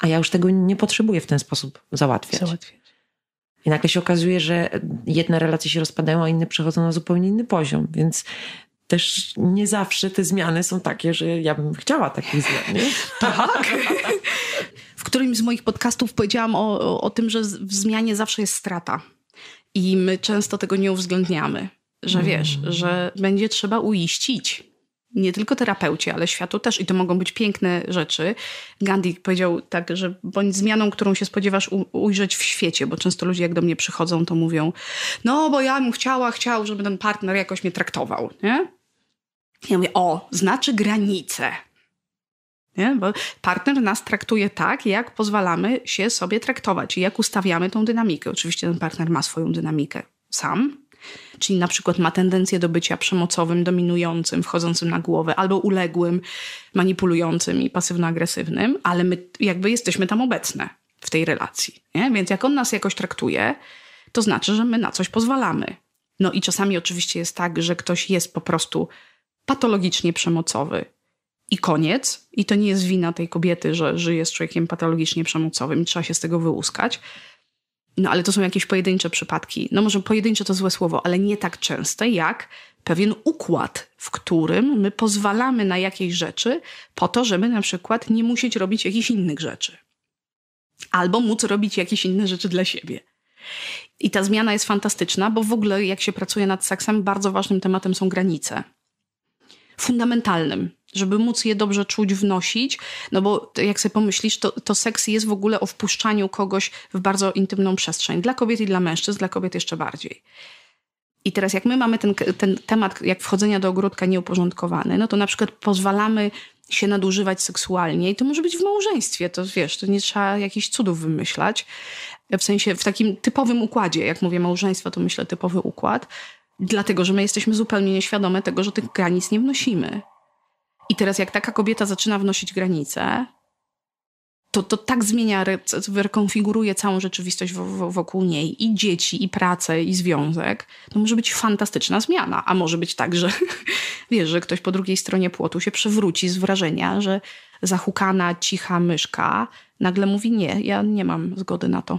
a ja już tego nie potrzebuję w ten sposób załatwiać. załatwiać. I nagle się okazuje, że jedne relacje się rozpadają, a inne przechodzą na zupełnie inny poziom. Więc też nie zawsze te zmiany są takie, że ja bym chciała takich zmian. Nie? Tak. w którymś z moich podcastów powiedziałam o, o tym, że w zmianie zawsze jest strata. I my często tego nie uwzględniamy, że mm. wiesz, że będzie trzeba uiścić nie tylko terapeucie, ale światu też i to mogą być piękne rzeczy. Gandhi powiedział tak, że bądź zmianą, którą się spodziewasz ujrzeć w świecie, bo często ludzie jak do mnie przychodzą, to mówią, no bo ja mu chciała, chciał, żeby ten partner jakoś mnie traktował, nie? Ja mówię, o, znaczy granice. Nie? Bo partner nas traktuje tak, jak pozwalamy się sobie traktować i jak ustawiamy tą dynamikę. Oczywiście ten partner ma swoją dynamikę sam, czyli na przykład ma tendencję do bycia przemocowym, dominującym, wchodzącym na głowę, albo uległym, manipulującym i pasywno-agresywnym, ale my jakby jesteśmy tam obecne w tej relacji. Nie? Więc jak on nas jakoś traktuje, to znaczy, że my na coś pozwalamy. No i czasami oczywiście jest tak, że ktoś jest po prostu patologicznie przemocowy. I koniec. I to nie jest wina tej kobiety, że żyje z człowiekiem patologicznie przemocowym i trzeba się z tego wyłuskać. No ale to są jakieś pojedyncze przypadki. No może pojedyncze to złe słowo, ale nie tak częste jak pewien układ, w którym my pozwalamy na jakieś rzeczy po to, żeby na przykład nie musieć robić jakichś innych rzeczy. Albo móc robić jakieś inne rzeczy dla siebie. I ta zmiana jest fantastyczna, bo w ogóle jak się pracuje nad seksem, bardzo ważnym tematem są granice fundamentalnym, żeby móc je dobrze czuć, wnosić, no bo jak sobie pomyślisz, to, to seks jest w ogóle o wpuszczaniu kogoś w bardzo intymną przestrzeń. Dla kobiet i dla mężczyzn, dla kobiet jeszcze bardziej. I teraz jak my mamy ten, ten temat jak wchodzenia do ogródka nieuporządkowany, no to na przykład pozwalamy się nadużywać seksualnie i to może być w małżeństwie, to wiesz, to nie trzeba jakichś cudów wymyślać. W sensie, w takim typowym układzie, jak mówię małżeństwo, to myślę typowy układ. Dlatego, że my jesteśmy zupełnie nieświadome tego, że tych granic nie wnosimy. I teraz, jak taka kobieta zaczyna wnosić granice, to, to tak zmienia, rekonfiguruje całą rzeczywistość wokół niej i dzieci, i pracę, i związek. To może być fantastyczna zmiana, a może być tak, że wiesz, że ktoś po drugiej stronie płotu się przewróci z wrażenia, że zahukana, cicha myszka nagle mówi: Nie, ja nie mam zgody na to.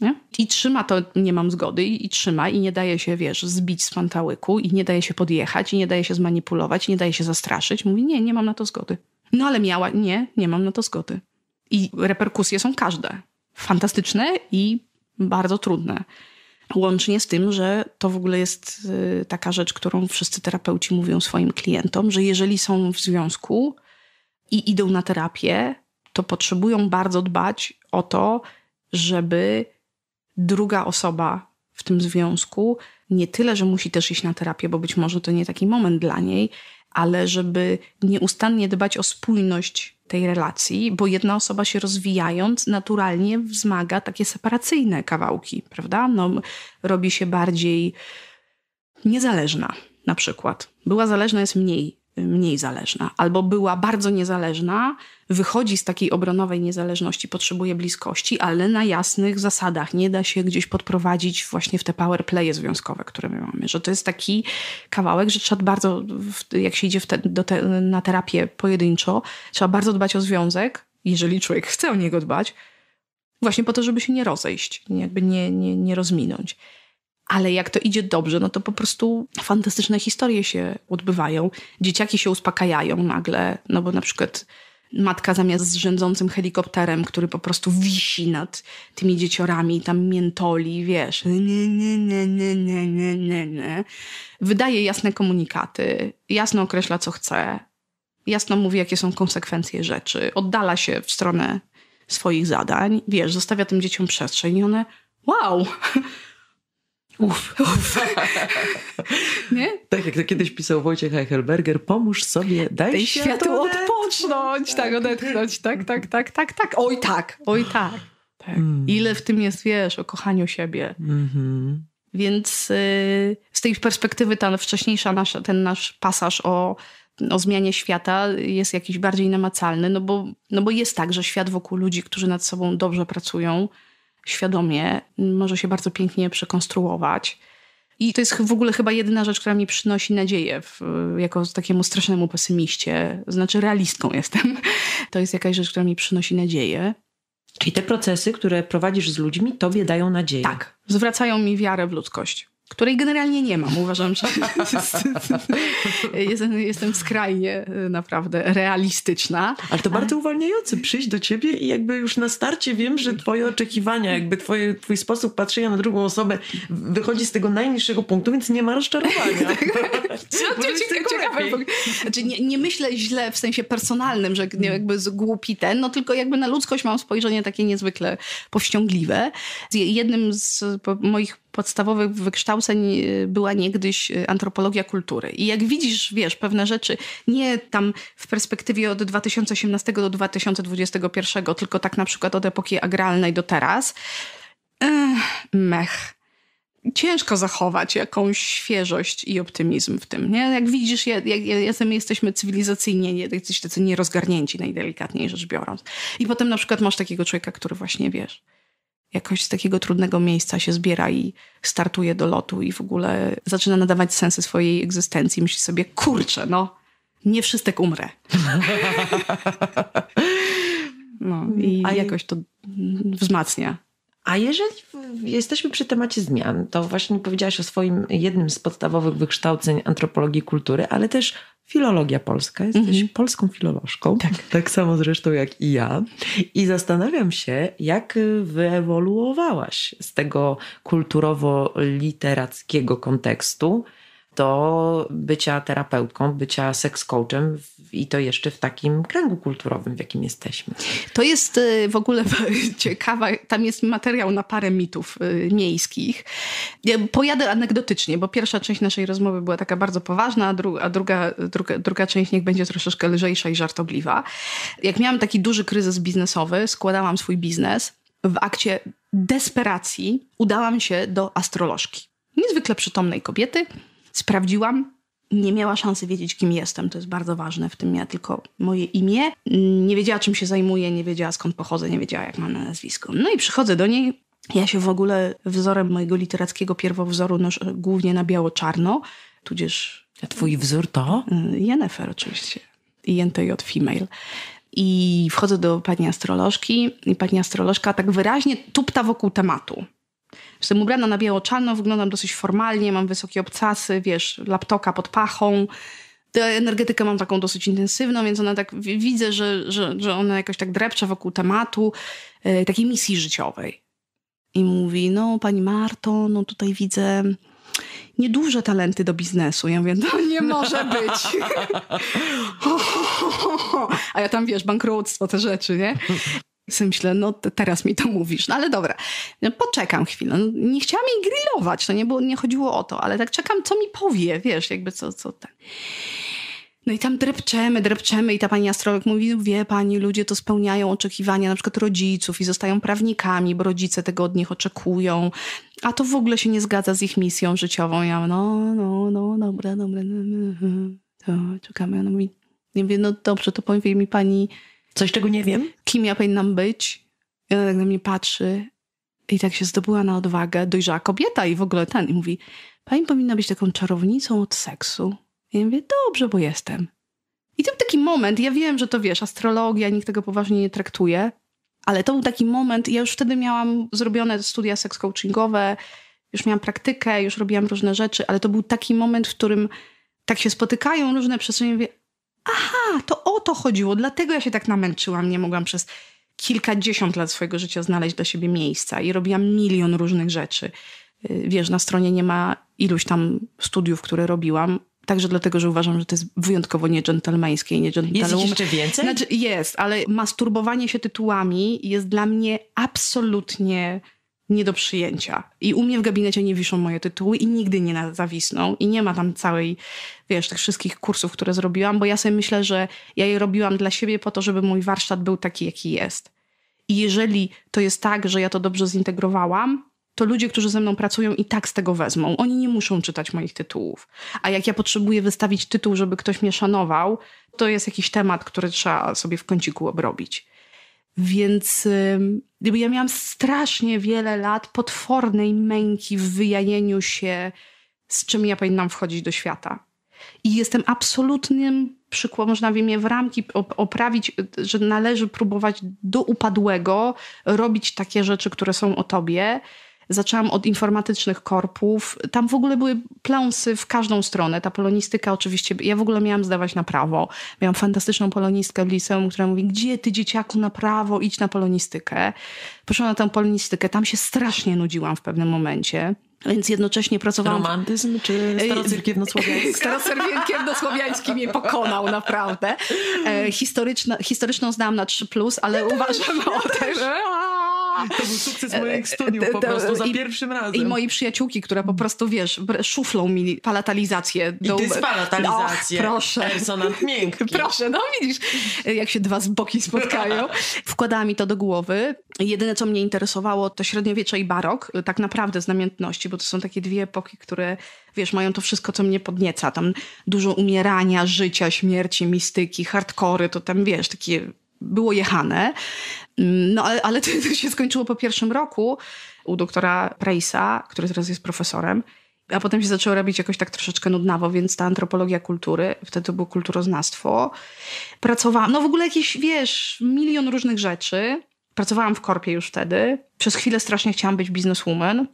Nie? I trzyma to, nie mam zgody, i, i, trzyma, i nie daje się, wiesz, zbić z pantałyku, i nie daje się podjechać, i nie daje się zmanipulować, i nie daje się zastraszyć. Mówi, nie, nie mam na to zgody. No ale miała, nie, nie mam na to zgody. I reperkusje są każde. Fantastyczne i bardzo trudne. Łącznie z tym, że to w ogóle jest y, taka rzecz, którą wszyscy terapeuci mówią swoim klientom, że jeżeli są w związku i idą na terapię, to potrzebują bardzo dbać o to, żeby druga osoba w tym związku nie tyle, że musi też iść na terapię, bo być może to nie taki moment dla niej, ale żeby nieustannie dbać o spójność tej relacji, bo jedna osoba się rozwijając naturalnie wzmaga takie separacyjne kawałki, prawda? No, robi się bardziej niezależna na przykład. Była zależna jest mniej mniej zależna, albo była bardzo niezależna, wychodzi z takiej obronowej niezależności, potrzebuje bliskości, ale na jasnych zasadach nie da się gdzieś podprowadzić właśnie w te power playe związkowe, które my mamy. Że to jest taki kawałek, że trzeba bardzo, jak się idzie te, te, na terapię pojedynczo, trzeba bardzo dbać o związek, jeżeli człowiek chce o niego dbać, właśnie po to, żeby się nie rozejść, jakby nie, nie, nie rozminąć ale jak to idzie dobrze, no to po prostu fantastyczne historie się odbywają. Dzieciaki się uspokajają nagle, no bo na przykład matka zamiast z rzędzącym helikopterem, który po prostu wisi nad tymi dzieciorami, tam miętoli, wiesz, nie, nie, nie, nie, nie, nie, nie, nie. wydaje jasne komunikaty, jasno określa, co chce, jasno mówi, jakie są konsekwencje rzeczy, oddala się w stronę swoich zadań, wiesz, zostawia tym dzieciom przestrzeń i one, wow, Uf. Uf. nie? Tak jak to kiedyś pisał Wojciech Heichelberger, pomóż sobie, daj, daj światu odpocząć, tak, tak, odetchnąć, tak, tak, tak, tak, tak, oj tak, oj tak. tak. Mm. Ile w tym jest, wiesz, o kochaniu siebie. Mm -hmm. Więc y, z tej perspektywy ta wcześniejsza nasza, ten nasz pasaż o, o zmianie świata jest jakiś bardziej namacalny, no bo, no bo jest tak, że świat wokół ludzi, którzy nad sobą dobrze pracują, świadomie może się bardzo pięknie przekonstruować. I to jest w ogóle chyba jedyna rzecz, która mi przynosi nadzieję w, jako takiemu strasznemu pesymiście. Znaczy realistką jestem. To jest jakaś rzecz, która mi przynosi nadzieję. Czyli te procesy, które prowadzisz z ludźmi, tobie dają nadzieję. Tak, zwracają mi wiarę w ludzkość której generalnie nie mam. Uważam, że jestem, jestem skrajnie y, naprawdę realistyczna. Ale to bardzo uwalniające przyjść do ciebie i jakby już na starcie wiem, że twoje oczekiwania, jakby twoje, twój sposób patrzenia na drugą osobę wychodzi z tego najniższego punktu, więc nie ma rozczarowania. Co tak. no to ciekawe. Znaczy nie, nie, myślę źle w sensie personalnym, że nie, jakby z głupi ten, no tylko jakby na ludzkość mam spojrzenie takie niezwykle powściągliwe. Jednym z moich podstawowych wykształceń y, była niegdyś y, antropologia kultury. I jak widzisz, wiesz, pewne rzeczy nie tam w perspektywie od 2018 do 2021, tylko tak na przykład od epoki agralnej do teraz, mech. Ciężko zachować jakąś świeżość i optymizm w tym, nie? Jak widzisz, jak, jak, jak jesteśmy cywilizacyjnie jesteś tacy nierozgarnięci, najdelikatniej rzecz biorąc. I potem na przykład masz takiego człowieka, który właśnie, wiesz, jakoś z takiego trudnego miejsca się zbiera i startuje do lotu i w ogóle zaczyna nadawać sensy swojej egzystencji. Myśli sobie, kurczę, no, nie wszystek umrę. no i A jakoś to wzmacnia. A jeżeli jesteśmy przy temacie zmian, to właśnie powiedziałaś o swoim jednym z podstawowych wykształceń antropologii kultury, ale też filologia polska. Jesteś mhm. polską filolożką. Tak. tak samo zresztą jak i ja. I zastanawiam się, jak wyewoluowałaś z tego kulturowo-literackiego kontekstu do bycia terapeutką, bycia seks coachem i to jeszcze w takim kręgu kulturowym, w jakim jesteśmy. To jest y, w ogóle ciekawa, tam jest materiał na parę mitów y, miejskich. Ja pojadę anegdotycznie, bo pierwsza część naszej rozmowy była taka bardzo poważna, a, dru a druga, druga, druga część niech będzie troszeczkę lżejsza i żartobliwa. Jak miałam taki duży kryzys biznesowy, składałam swój biznes, w akcie desperacji udałam się do astrolożki. Niezwykle przytomnej kobiety, Sprawdziłam, nie miała szansy wiedzieć, kim jestem. To jest bardzo ważne w tym, ja tylko moje imię. Nie wiedziała, czym się zajmuję, nie wiedziała, skąd pochodzę, nie wiedziała, jak mam na nazwisko. No i przychodzę do niej. Ja się w ogóle wzorem mojego literackiego pierwowzoru noszę głównie na biało-czarno, tudzież... A twój wzór to? Y, Jennifer oczywiście. od female. I wchodzę do pani astrolożki i pani astrolożka tak wyraźnie tupta wokół tematu. Jestem ubrana na biało-czarno, wyglądam dosyć formalnie, mam wysokie obcasy, wiesz, laptopa pod pachą. Tę energetykę mam taką dosyć intensywną, więc ona tak, widzę, że, że, że ona jakoś tak drepcze wokół tematu, e, takiej misji życiowej. I mówi, no pani Marto, no tutaj widzę nieduże talenty do biznesu. Ja mówię, no nie może być. A ja tam, wiesz, bankructwo, te rzeczy, nie? sobie myślę, no teraz mi to mówisz, no ale dobra, no, poczekam chwilę. No, nie chciałam jej grillować, to nie, było, nie chodziło o to, ale tak czekam, co mi powie, wiesz, jakby co, co ten. No i tam drepczemy, drepczemy i ta pani astrolog mówi, no, wie pani, ludzie to spełniają oczekiwania na przykład rodziców i zostają prawnikami, bo rodzice tego od nich oczekują, a to w ogóle się nie zgadza z ich misją życiową. Ja no, no, no, dobra, dobra, to no, no, czekamy. Ona mówi, nie wiem, no dobrze, to powie mi pani, Coś, czego nie wiem? Kim ja powinnam być? I ona tak na mnie patrzy i tak się zdobyła na odwagę, dojrzała kobieta i w ogóle ten. I mówi, pani powinna być taką czarownicą od seksu. I ja mówię, dobrze, bo jestem. I to był taki moment, ja wiem, że to wiesz, astrologia, nikt tego poważnie nie traktuje, ale to był taki moment, ja już wtedy miałam zrobione studia seks coachingowe, już miałam praktykę, już robiłam różne rzeczy, ale to był taki moment, w którym tak się spotykają różne przestrzenie, mówię, aha, to o to chodziło, dlatego ja się tak namęczyłam, nie mogłam przez kilkadziesiąt lat swojego życia znaleźć dla siebie miejsca i robiłam milion różnych rzeczy. Y, wiesz, na stronie nie ma iluś tam studiów, które robiłam, Także dlatego, że uważam, że to jest wyjątkowo niedżentelmeńskie i niedżentelmeńskie. Jest jeszcze więcej? Znaczy, jest, ale masturbowanie się tytułami jest dla mnie absolutnie nie do przyjęcia. I u mnie w gabinecie nie wiszą moje tytuły i nigdy nie zawisną. I nie ma tam całej, wiesz, tych wszystkich kursów, które zrobiłam, bo ja sobie myślę, że ja je robiłam dla siebie po to, żeby mój warsztat był taki, jaki jest. I jeżeli to jest tak, że ja to dobrze zintegrowałam, to ludzie, którzy ze mną pracują i tak z tego wezmą. Oni nie muszą czytać moich tytułów. A jak ja potrzebuję wystawić tytuł, żeby ktoś mnie szanował, to jest jakiś temat, który trzeba sobie w kąciku obrobić. Więc gdyby ja miałam strasznie wiele lat potwornej męki w wyjanieniu się, z czym ja powinnam wchodzić do świata. I jestem absolutnym przykładem, można w mnie w ramki oprawić, y, że należy próbować do upadłego robić takie rzeczy, które są o tobie zaczęłam od informatycznych korpów. Tam w ogóle były pląsy w każdą stronę. Ta polonistyka oczywiście, ja w ogóle miałam zdawać na prawo. Miałam fantastyczną polonistkę w liceum, która mówi, gdzie ty dzieciaku na prawo, idź na polonistykę. Poszłam na tę polonistykę, tam się strasznie nudziłam w pewnym momencie. Więc jednocześnie pracowałam... Romantyzm czy starocyrkiewnosłowiański? Starocyrkiewnosłowiański mnie pokonał naprawdę. E, historyczną znam na 3+, ale uważam o też... To był sukces moich e, e, studiów e, po prostu za i, pierwszym razem. I mojej przyjaciółki, która po prostu, wiesz, szuflą mi palatalizację. Do... I dyspalatalizację. Och, proszę. Personat miękki. Proszę, no widzisz, jak się dwa z boki spotkają. Wkładała mi to do głowy. Jedyne, co mnie interesowało, to średniowiecze i barok. Tak naprawdę z namiętności, bo to są takie dwie epoki, które, wiesz, mają to wszystko, co mnie podnieca. Tam dużo umierania, życia, śmierci, mistyki, hardkory, to tam, wiesz, takie było jechane. Mm, no ale, ale to się skończyło po pierwszym roku u doktora Preisa, który teraz jest profesorem. A potem się zaczęło robić jakoś tak troszeczkę nudnawo, więc ta antropologia kultury, wtedy to było kulturoznawstwo. Pracowałam, no w ogóle jakieś, wiesz, milion różnych rzeczy. Pracowałam w korpie już wtedy. Przez chwilę strasznie chciałam być bizneswoman.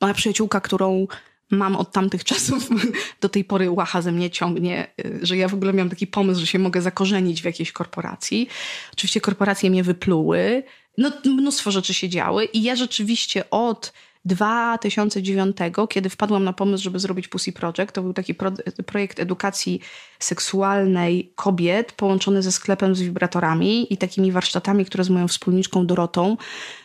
Moja przyjaciółka, którą mam od tamtych czasów do tej pory łacha ze mnie ciągnie, y, że ja w ogóle miałam taki pomysł, że się mogę zakorzenić w jakiejś korporacji. Oczywiście korporacje mnie wypluły, no, mnóstwo rzeczy się działy i ja rzeczywiście od 2009, kiedy wpadłam na pomysł, żeby zrobić Pussy Project, to był taki pro projekt edukacji seksualnej kobiet połączony ze sklepem z wibratorami i takimi warsztatami, które z moją wspólniczką Dorotą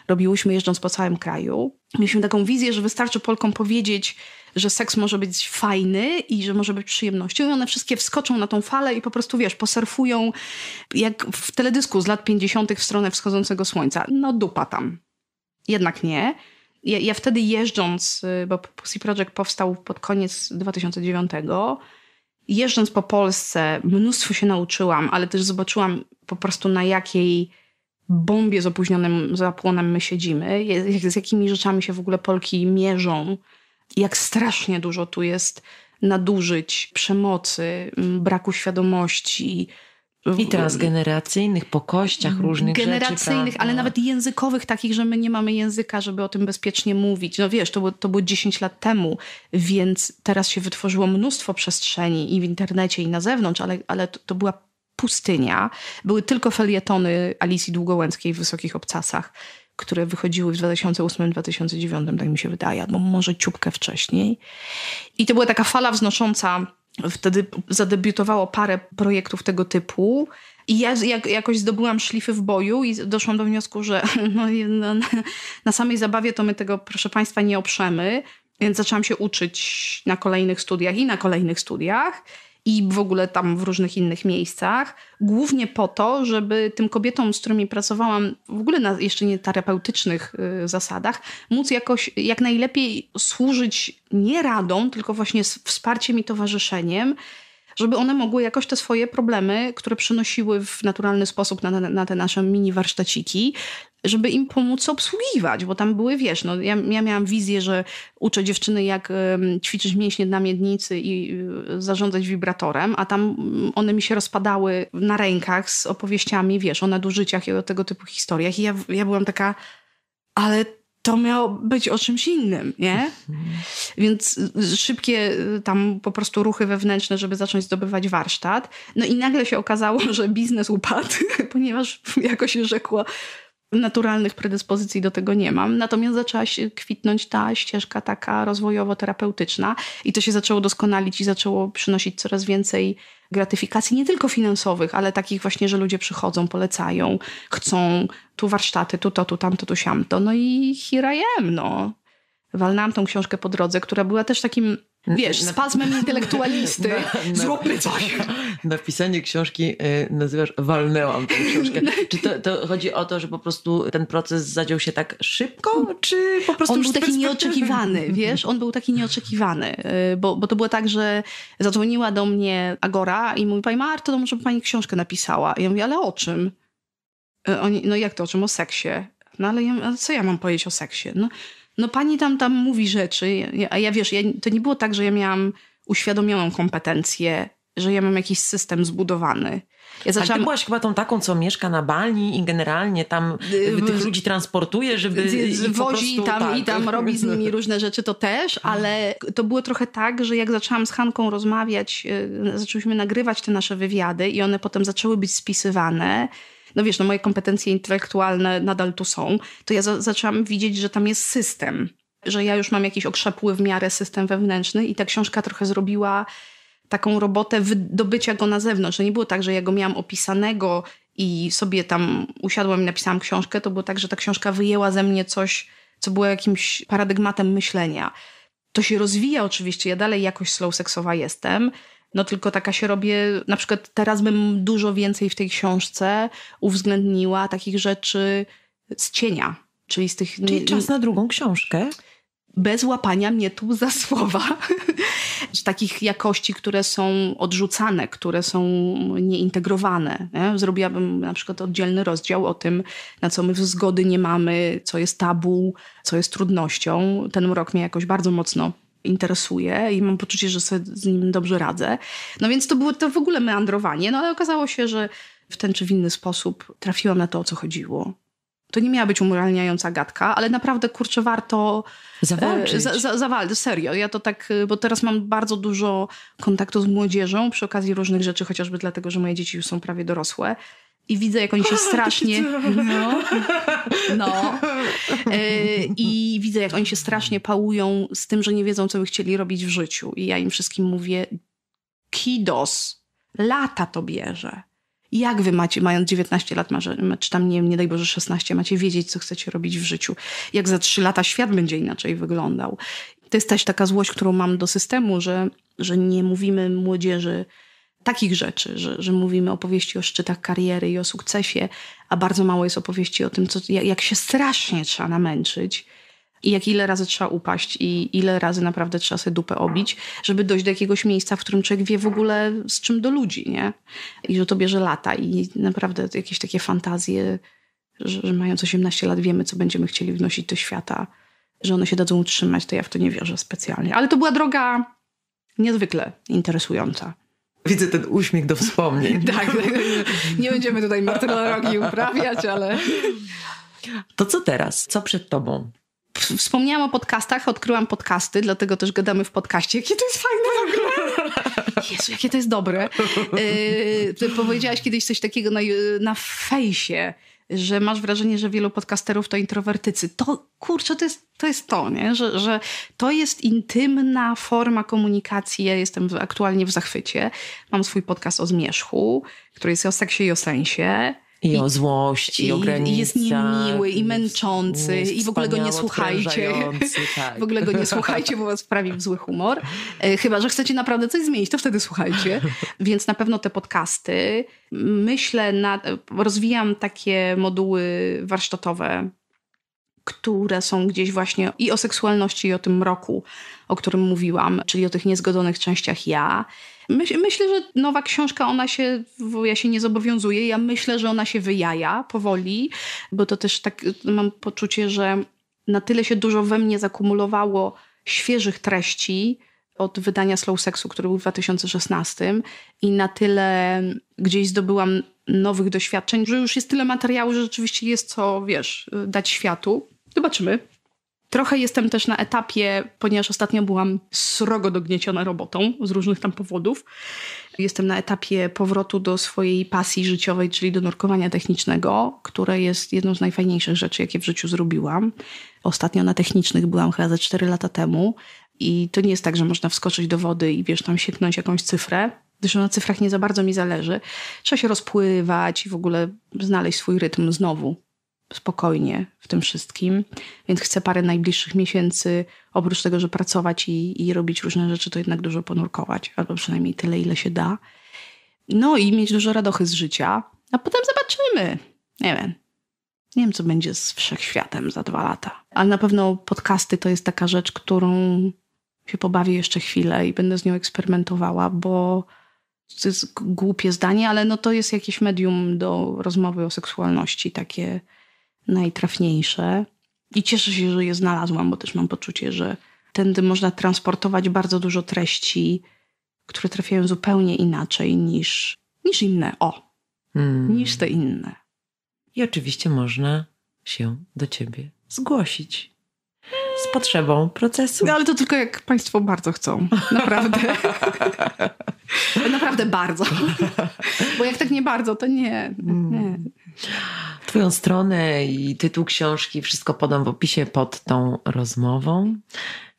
robiłyśmy jeżdżąc po całym kraju. Mieliśmy taką wizję, że wystarczy Polkom powiedzieć, że seks może być fajny i że może być przyjemnością i one wszystkie wskoczą na tą falę i po prostu, wiesz, poserfują jak w teledysku z lat 50. w stronę wschodzącego słońca. No dupa tam. Jednak nie. Ja, ja wtedy jeżdżąc, y, bo Pussy Project powstał pod koniec 2009 jeżdżąc po Polsce, mnóstwo się nauczyłam, ale też zobaczyłam po prostu na jakiej bombie z opóźnionym zapłonem my siedzimy, z jakimi rzeczami się w ogóle Polki mierzą jak strasznie dużo tu jest nadużyć, przemocy, braku świadomości. I generacyjnych, po kościach różnych Generacyjnych, rzeczy, ale nawet językowych, takich, że my nie mamy języka, żeby o tym bezpiecznie mówić. No wiesz, to było, to było 10 lat temu, więc teraz się wytworzyło mnóstwo przestrzeni i w internecie, i na zewnątrz, ale, ale to, to była pustynia. Były tylko felietony Alicji Długołęckiej w Wysokich Obcasach które wychodziły w 2008-2009, tak mi się wydaje, albo może ciupkę wcześniej. I to była taka fala wznosząca. Wtedy zadebiutowało parę projektów tego typu. I ja jak, jakoś zdobyłam szlify w boju i doszłam do wniosku, że no, na, na samej zabawie to my tego, proszę Państwa, nie oprzemy. Więc zaczęłam się uczyć na kolejnych studiach i na kolejnych studiach i w ogóle tam w różnych innych miejscach, głównie po to, żeby tym kobietom, z którymi pracowałam w ogóle na jeszcze nie terapeutycznych y, zasadach, móc jakoś jak najlepiej służyć nie radą, tylko właśnie wsparciem i towarzyszeniem, żeby one mogły jakoś te swoje problemy, które przynosiły w naturalny sposób na, na, na te nasze mini warsztaciki, żeby im pomóc obsługiwać, bo tam były, wiesz, no ja, ja miałam wizję, że uczę dziewczyny jak ćwiczyć mięśnie na miednicy i y, zarządzać wibratorem, a tam mm, one mi się rozpadały na rękach z opowieściami, wiesz, o nadużyciach i o tego typu historiach i ja, ja byłam taka, ale to miało być o czymś innym, nie? Mhm. Więc y, szybkie y, tam po prostu ruchy wewnętrzne, żeby zacząć zdobywać warsztat. No i nagle się okazało, że biznes upadł, ponieważ jakoś rzekło, naturalnych predyspozycji do tego nie mam. Natomiast zaczęła się kwitnąć ta ścieżka taka rozwojowo-terapeutyczna i to się zaczęło doskonalić i zaczęło przynosić coraz więcej gratyfikacji, nie tylko finansowych, ale takich właśnie, że ludzie przychodzą, polecają, chcą tu warsztaty, tu to, tu tamto, tu siamto. No i here I am, no. Walnęłam tą książkę po drodze, która była też takim Wiesz, spazmem intelektualisty. Na, na, Zróbmy coś. Napisanie książki y, nazywasz walnęłam tę książkę. No czy to, to, chodzi o to, że po prostu ten proces zadział się tak szybko, czy po prostu... On był taki nieoczekiwany, wiesz? On był taki nieoczekiwany, y, bo, bo to było tak, że zadzwoniła do mnie Agora i mówi, pani Marto, to może by pani książkę napisała. I ja mówię, ale o czym? Y, oni, no jak to o czym? O seksie. No ale ja, co ja mam powiedzieć o seksie? No no pani tam, tam mówi rzeczy, a ja wiesz, ja, to nie było tak, że ja miałam uświadomioną kompetencję, że ja mam jakiś system zbudowany. Ja zaczęłam... ty byłaś chyba tą taką, co mieszka na Balni i generalnie tam y, tych ludzi transportuje, żeby... Y, I wozi i tam, tak. i tam robi z nimi różne rzeczy, to też, mhm. ale to było trochę tak, że jak zaczęłam z Hanką rozmawiać, y, zaczęliśmy nagrywać te nasze wywiady i one potem zaczęły być spisywane no wiesz, no moje kompetencje intelektualne nadal tu są, to ja za zaczęłam widzieć, że tam jest system, że ja już mam jakiś okrzepły w miarę system wewnętrzny i ta książka trochę zrobiła taką robotę wydobycia go na zewnątrz. Że nie było tak, że ja go miałam opisanego i sobie tam usiadłam i napisałam książkę, to było tak, że ta książka wyjęła ze mnie coś, co było jakimś paradygmatem myślenia. To się rozwija oczywiście, ja dalej jakoś slow seksowa jestem, no tylko taka się robię, na przykład teraz bym dużo więcej w tej książce uwzględniła takich rzeczy z cienia, czyli z tych... Czyli czas na drugą książkę? Bez łapania mnie tu za słowa. takich jakości, które są odrzucane, które są nieintegrowane. Nie? Zrobiłabym na przykład oddzielny rozdział o tym, na co my zgody nie mamy, co jest tabu, co jest trudnością. Ten rok mnie jakoś bardzo mocno interesuje i mam poczucie, że sobie z nim dobrze radzę. No więc to było to w ogóle meandrowanie, no ale okazało się, że w ten czy w inny sposób trafiłam na to, o co chodziło. To nie miała być umoralniająca gadka, ale naprawdę, kurczę, warto... E, zawalczyć. E, za, za, zawalczyć, serio. Ja to tak, e, bo teraz mam bardzo dużo kontaktu z młodzieżą przy okazji różnych rzeczy, chociażby dlatego, że moje dzieci już są prawie dorosłe i widzę, jak oni się strasznie. No. no. E, I widzę, jak oni się strasznie pałują z tym, że nie wiedzą, co by chcieli robić w życiu. I ja im wszystkim mówię: Kidos, lata to bierze. Jak wy macie, mając 19 lat, czy tam nie, nie daj Boże 16, macie wiedzieć, co chcecie robić w życiu? Jak za 3 lata świat będzie inaczej wyglądał? To jest też taka złość, którą mam do systemu, że, że nie mówimy młodzieży, takich rzeczy, że, że mówimy opowieści o szczytach kariery i o sukcesie, a bardzo mało jest opowieści o tym, co, jak się strasznie trzeba namęczyć i jak ile razy trzeba upaść i ile razy naprawdę trzeba sobie dupę obić, żeby dojść do jakiegoś miejsca, w którym człowiek wie w ogóle z czym do ludzi, nie? I że to bierze lata i naprawdę jakieś takie fantazje, że, że mając 18 lat wiemy, co będziemy chcieli wnosić do świata, że one się dadzą utrzymać, to ja w to nie wierzę specjalnie. Ale to była droga niezwykle interesująca. Widzę ten uśmiech do wspomnień. Tak, tak, tak, nie będziemy tutaj martyrologii uprawiać, ale... To co teraz? Co przed tobą? Wspomniałam o podcastach, odkryłam podcasty, dlatego też gadamy w podcaście. Jakie to jest fajne w ogóle! Jezu, jakie to jest dobre. Yy, ty powiedziałaś kiedyś coś takiego na, na fejsie że masz wrażenie, że wielu podcasterów to introwertycy. To kurczę, to jest to, jest to nie? Że, że to jest intymna forma komunikacji. Ja jestem aktualnie w zachwycie. Mam swój podcast o zmierzchu, który jest o seksie i o sensie. I, o złości, i, i o granicach. I jest niemiły i męczący i w ogóle go nie słuchajcie. Tak. W ogóle go nie słuchajcie, bo was wprawi w zły humor. E, chyba, że chcecie naprawdę coś zmienić, to wtedy słuchajcie. Więc na pewno te podcasty. Myślę, na, rozwijam takie moduły warsztatowe, które są gdzieś właśnie i o seksualności, i o tym roku, o którym mówiłam, czyli o tych niezgodzonych częściach ja. Myś, myślę, że nowa książka, ona się, ja się nie zobowiązuję, ja myślę, że ona się wyjaja powoli, bo to też tak y, mam poczucie, że na tyle się dużo we mnie zakumulowało świeżych treści, od wydania Slow Sexu, który był w 2016 i na tyle gdzieś zdobyłam nowych doświadczeń, że już jest tyle materiału, że rzeczywiście jest co, wiesz, y, dać światu. Zobaczymy. Trochę jestem też na etapie, ponieważ ostatnio byłam srogo dognieciona robotą z różnych tam powodów. Jestem na etapie powrotu do swojej pasji życiowej, czyli do nurkowania technicznego, które jest jedną z najfajniejszych rzeczy, jakie w życiu zrobiłam. Ostatnio na technicznych byłam chyba ze 4 lata temu i to nie jest tak, że można wskoczyć do wody i wiesz, tam sieknąć jakąś cyfrę zresztą na cyfrach nie za bardzo mi zależy. Trzeba się rozpływać i w ogóle znaleźć swój rytm znowu spokojnie w tym wszystkim, więc chcę parę najbliższych miesięcy, oprócz tego, że pracować i, i robić różne rzeczy, to jednak dużo ponurkować, albo przynajmniej tyle, ile się da. No i mieć dużo radochy z życia, a potem zobaczymy. Nie wiem. Nie wiem, co będzie z wszechświatem za dwa lata. Ale na pewno podcasty to jest taka rzecz, którą się pobawię jeszcze chwilę i będę z nią eksperymentowała, bo to jest głupie zdanie, ale no to jest jakieś medium do rozmowy o seksualności, takie najtrafniejsze. I cieszę się, że je znalazłam, bo też mam poczucie, że tędy można transportować bardzo dużo treści, które trafiają zupełnie inaczej niż, niż inne. O, hmm. niż te inne. I oczywiście można się do ciebie zgłosić. Z potrzebą procesu. No ale to tylko jak Państwo bardzo chcą. Naprawdę. Naprawdę bardzo. Bo jak tak nie bardzo, to nie. nie. Hmm. Twoją stronę i tytuł książki, wszystko podam w opisie pod tą rozmową.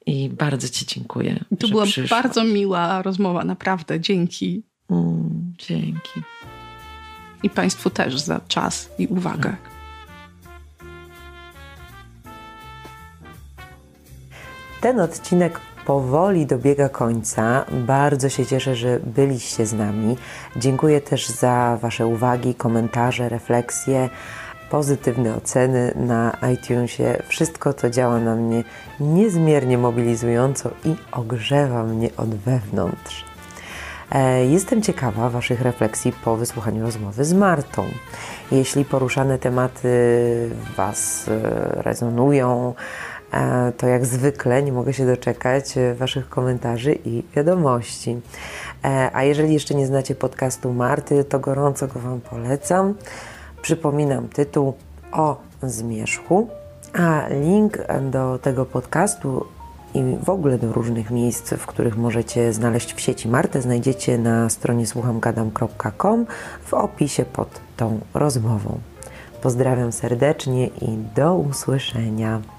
I bardzo Ci dziękuję. To była przyszła. bardzo miła rozmowa, naprawdę. Dzięki. Mm, dzięki. I Państwu też za czas i uwagę. Tak. Ten odcinek powoli dobiega końca. Bardzo się cieszę, że byliście z nami. Dziękuję też za Wasze uwagi, komentarze, refleksje, pozytywne oceny na iTunesie. Wszystko to działa na mnie niezmiernie mobilizująco i ogrzewa mnie od wewnątrz. E, jestem ciekawa Waszych refleksji po wysłuchaniu rozmowy z Martą. Jeśli poruszane tematy Was e, rezonują, to jak zwykle nie mogę się doczekać e, Waszych komentarzy i wiadomości. E, a jeżeli jeszcze nie znacie podcastu Marty, to gorąco go Wam polecam. Przypominam tytuł o zmierzchu, a link do tego podcastu i w ogóle do różnych miejsc, w których możecie znaleźć w sieci Martę, znajdziecie na stronie słuchamgadam.com w opisie pod tą rozmową. Pozdrawiam serdecznie i do usłyszenia.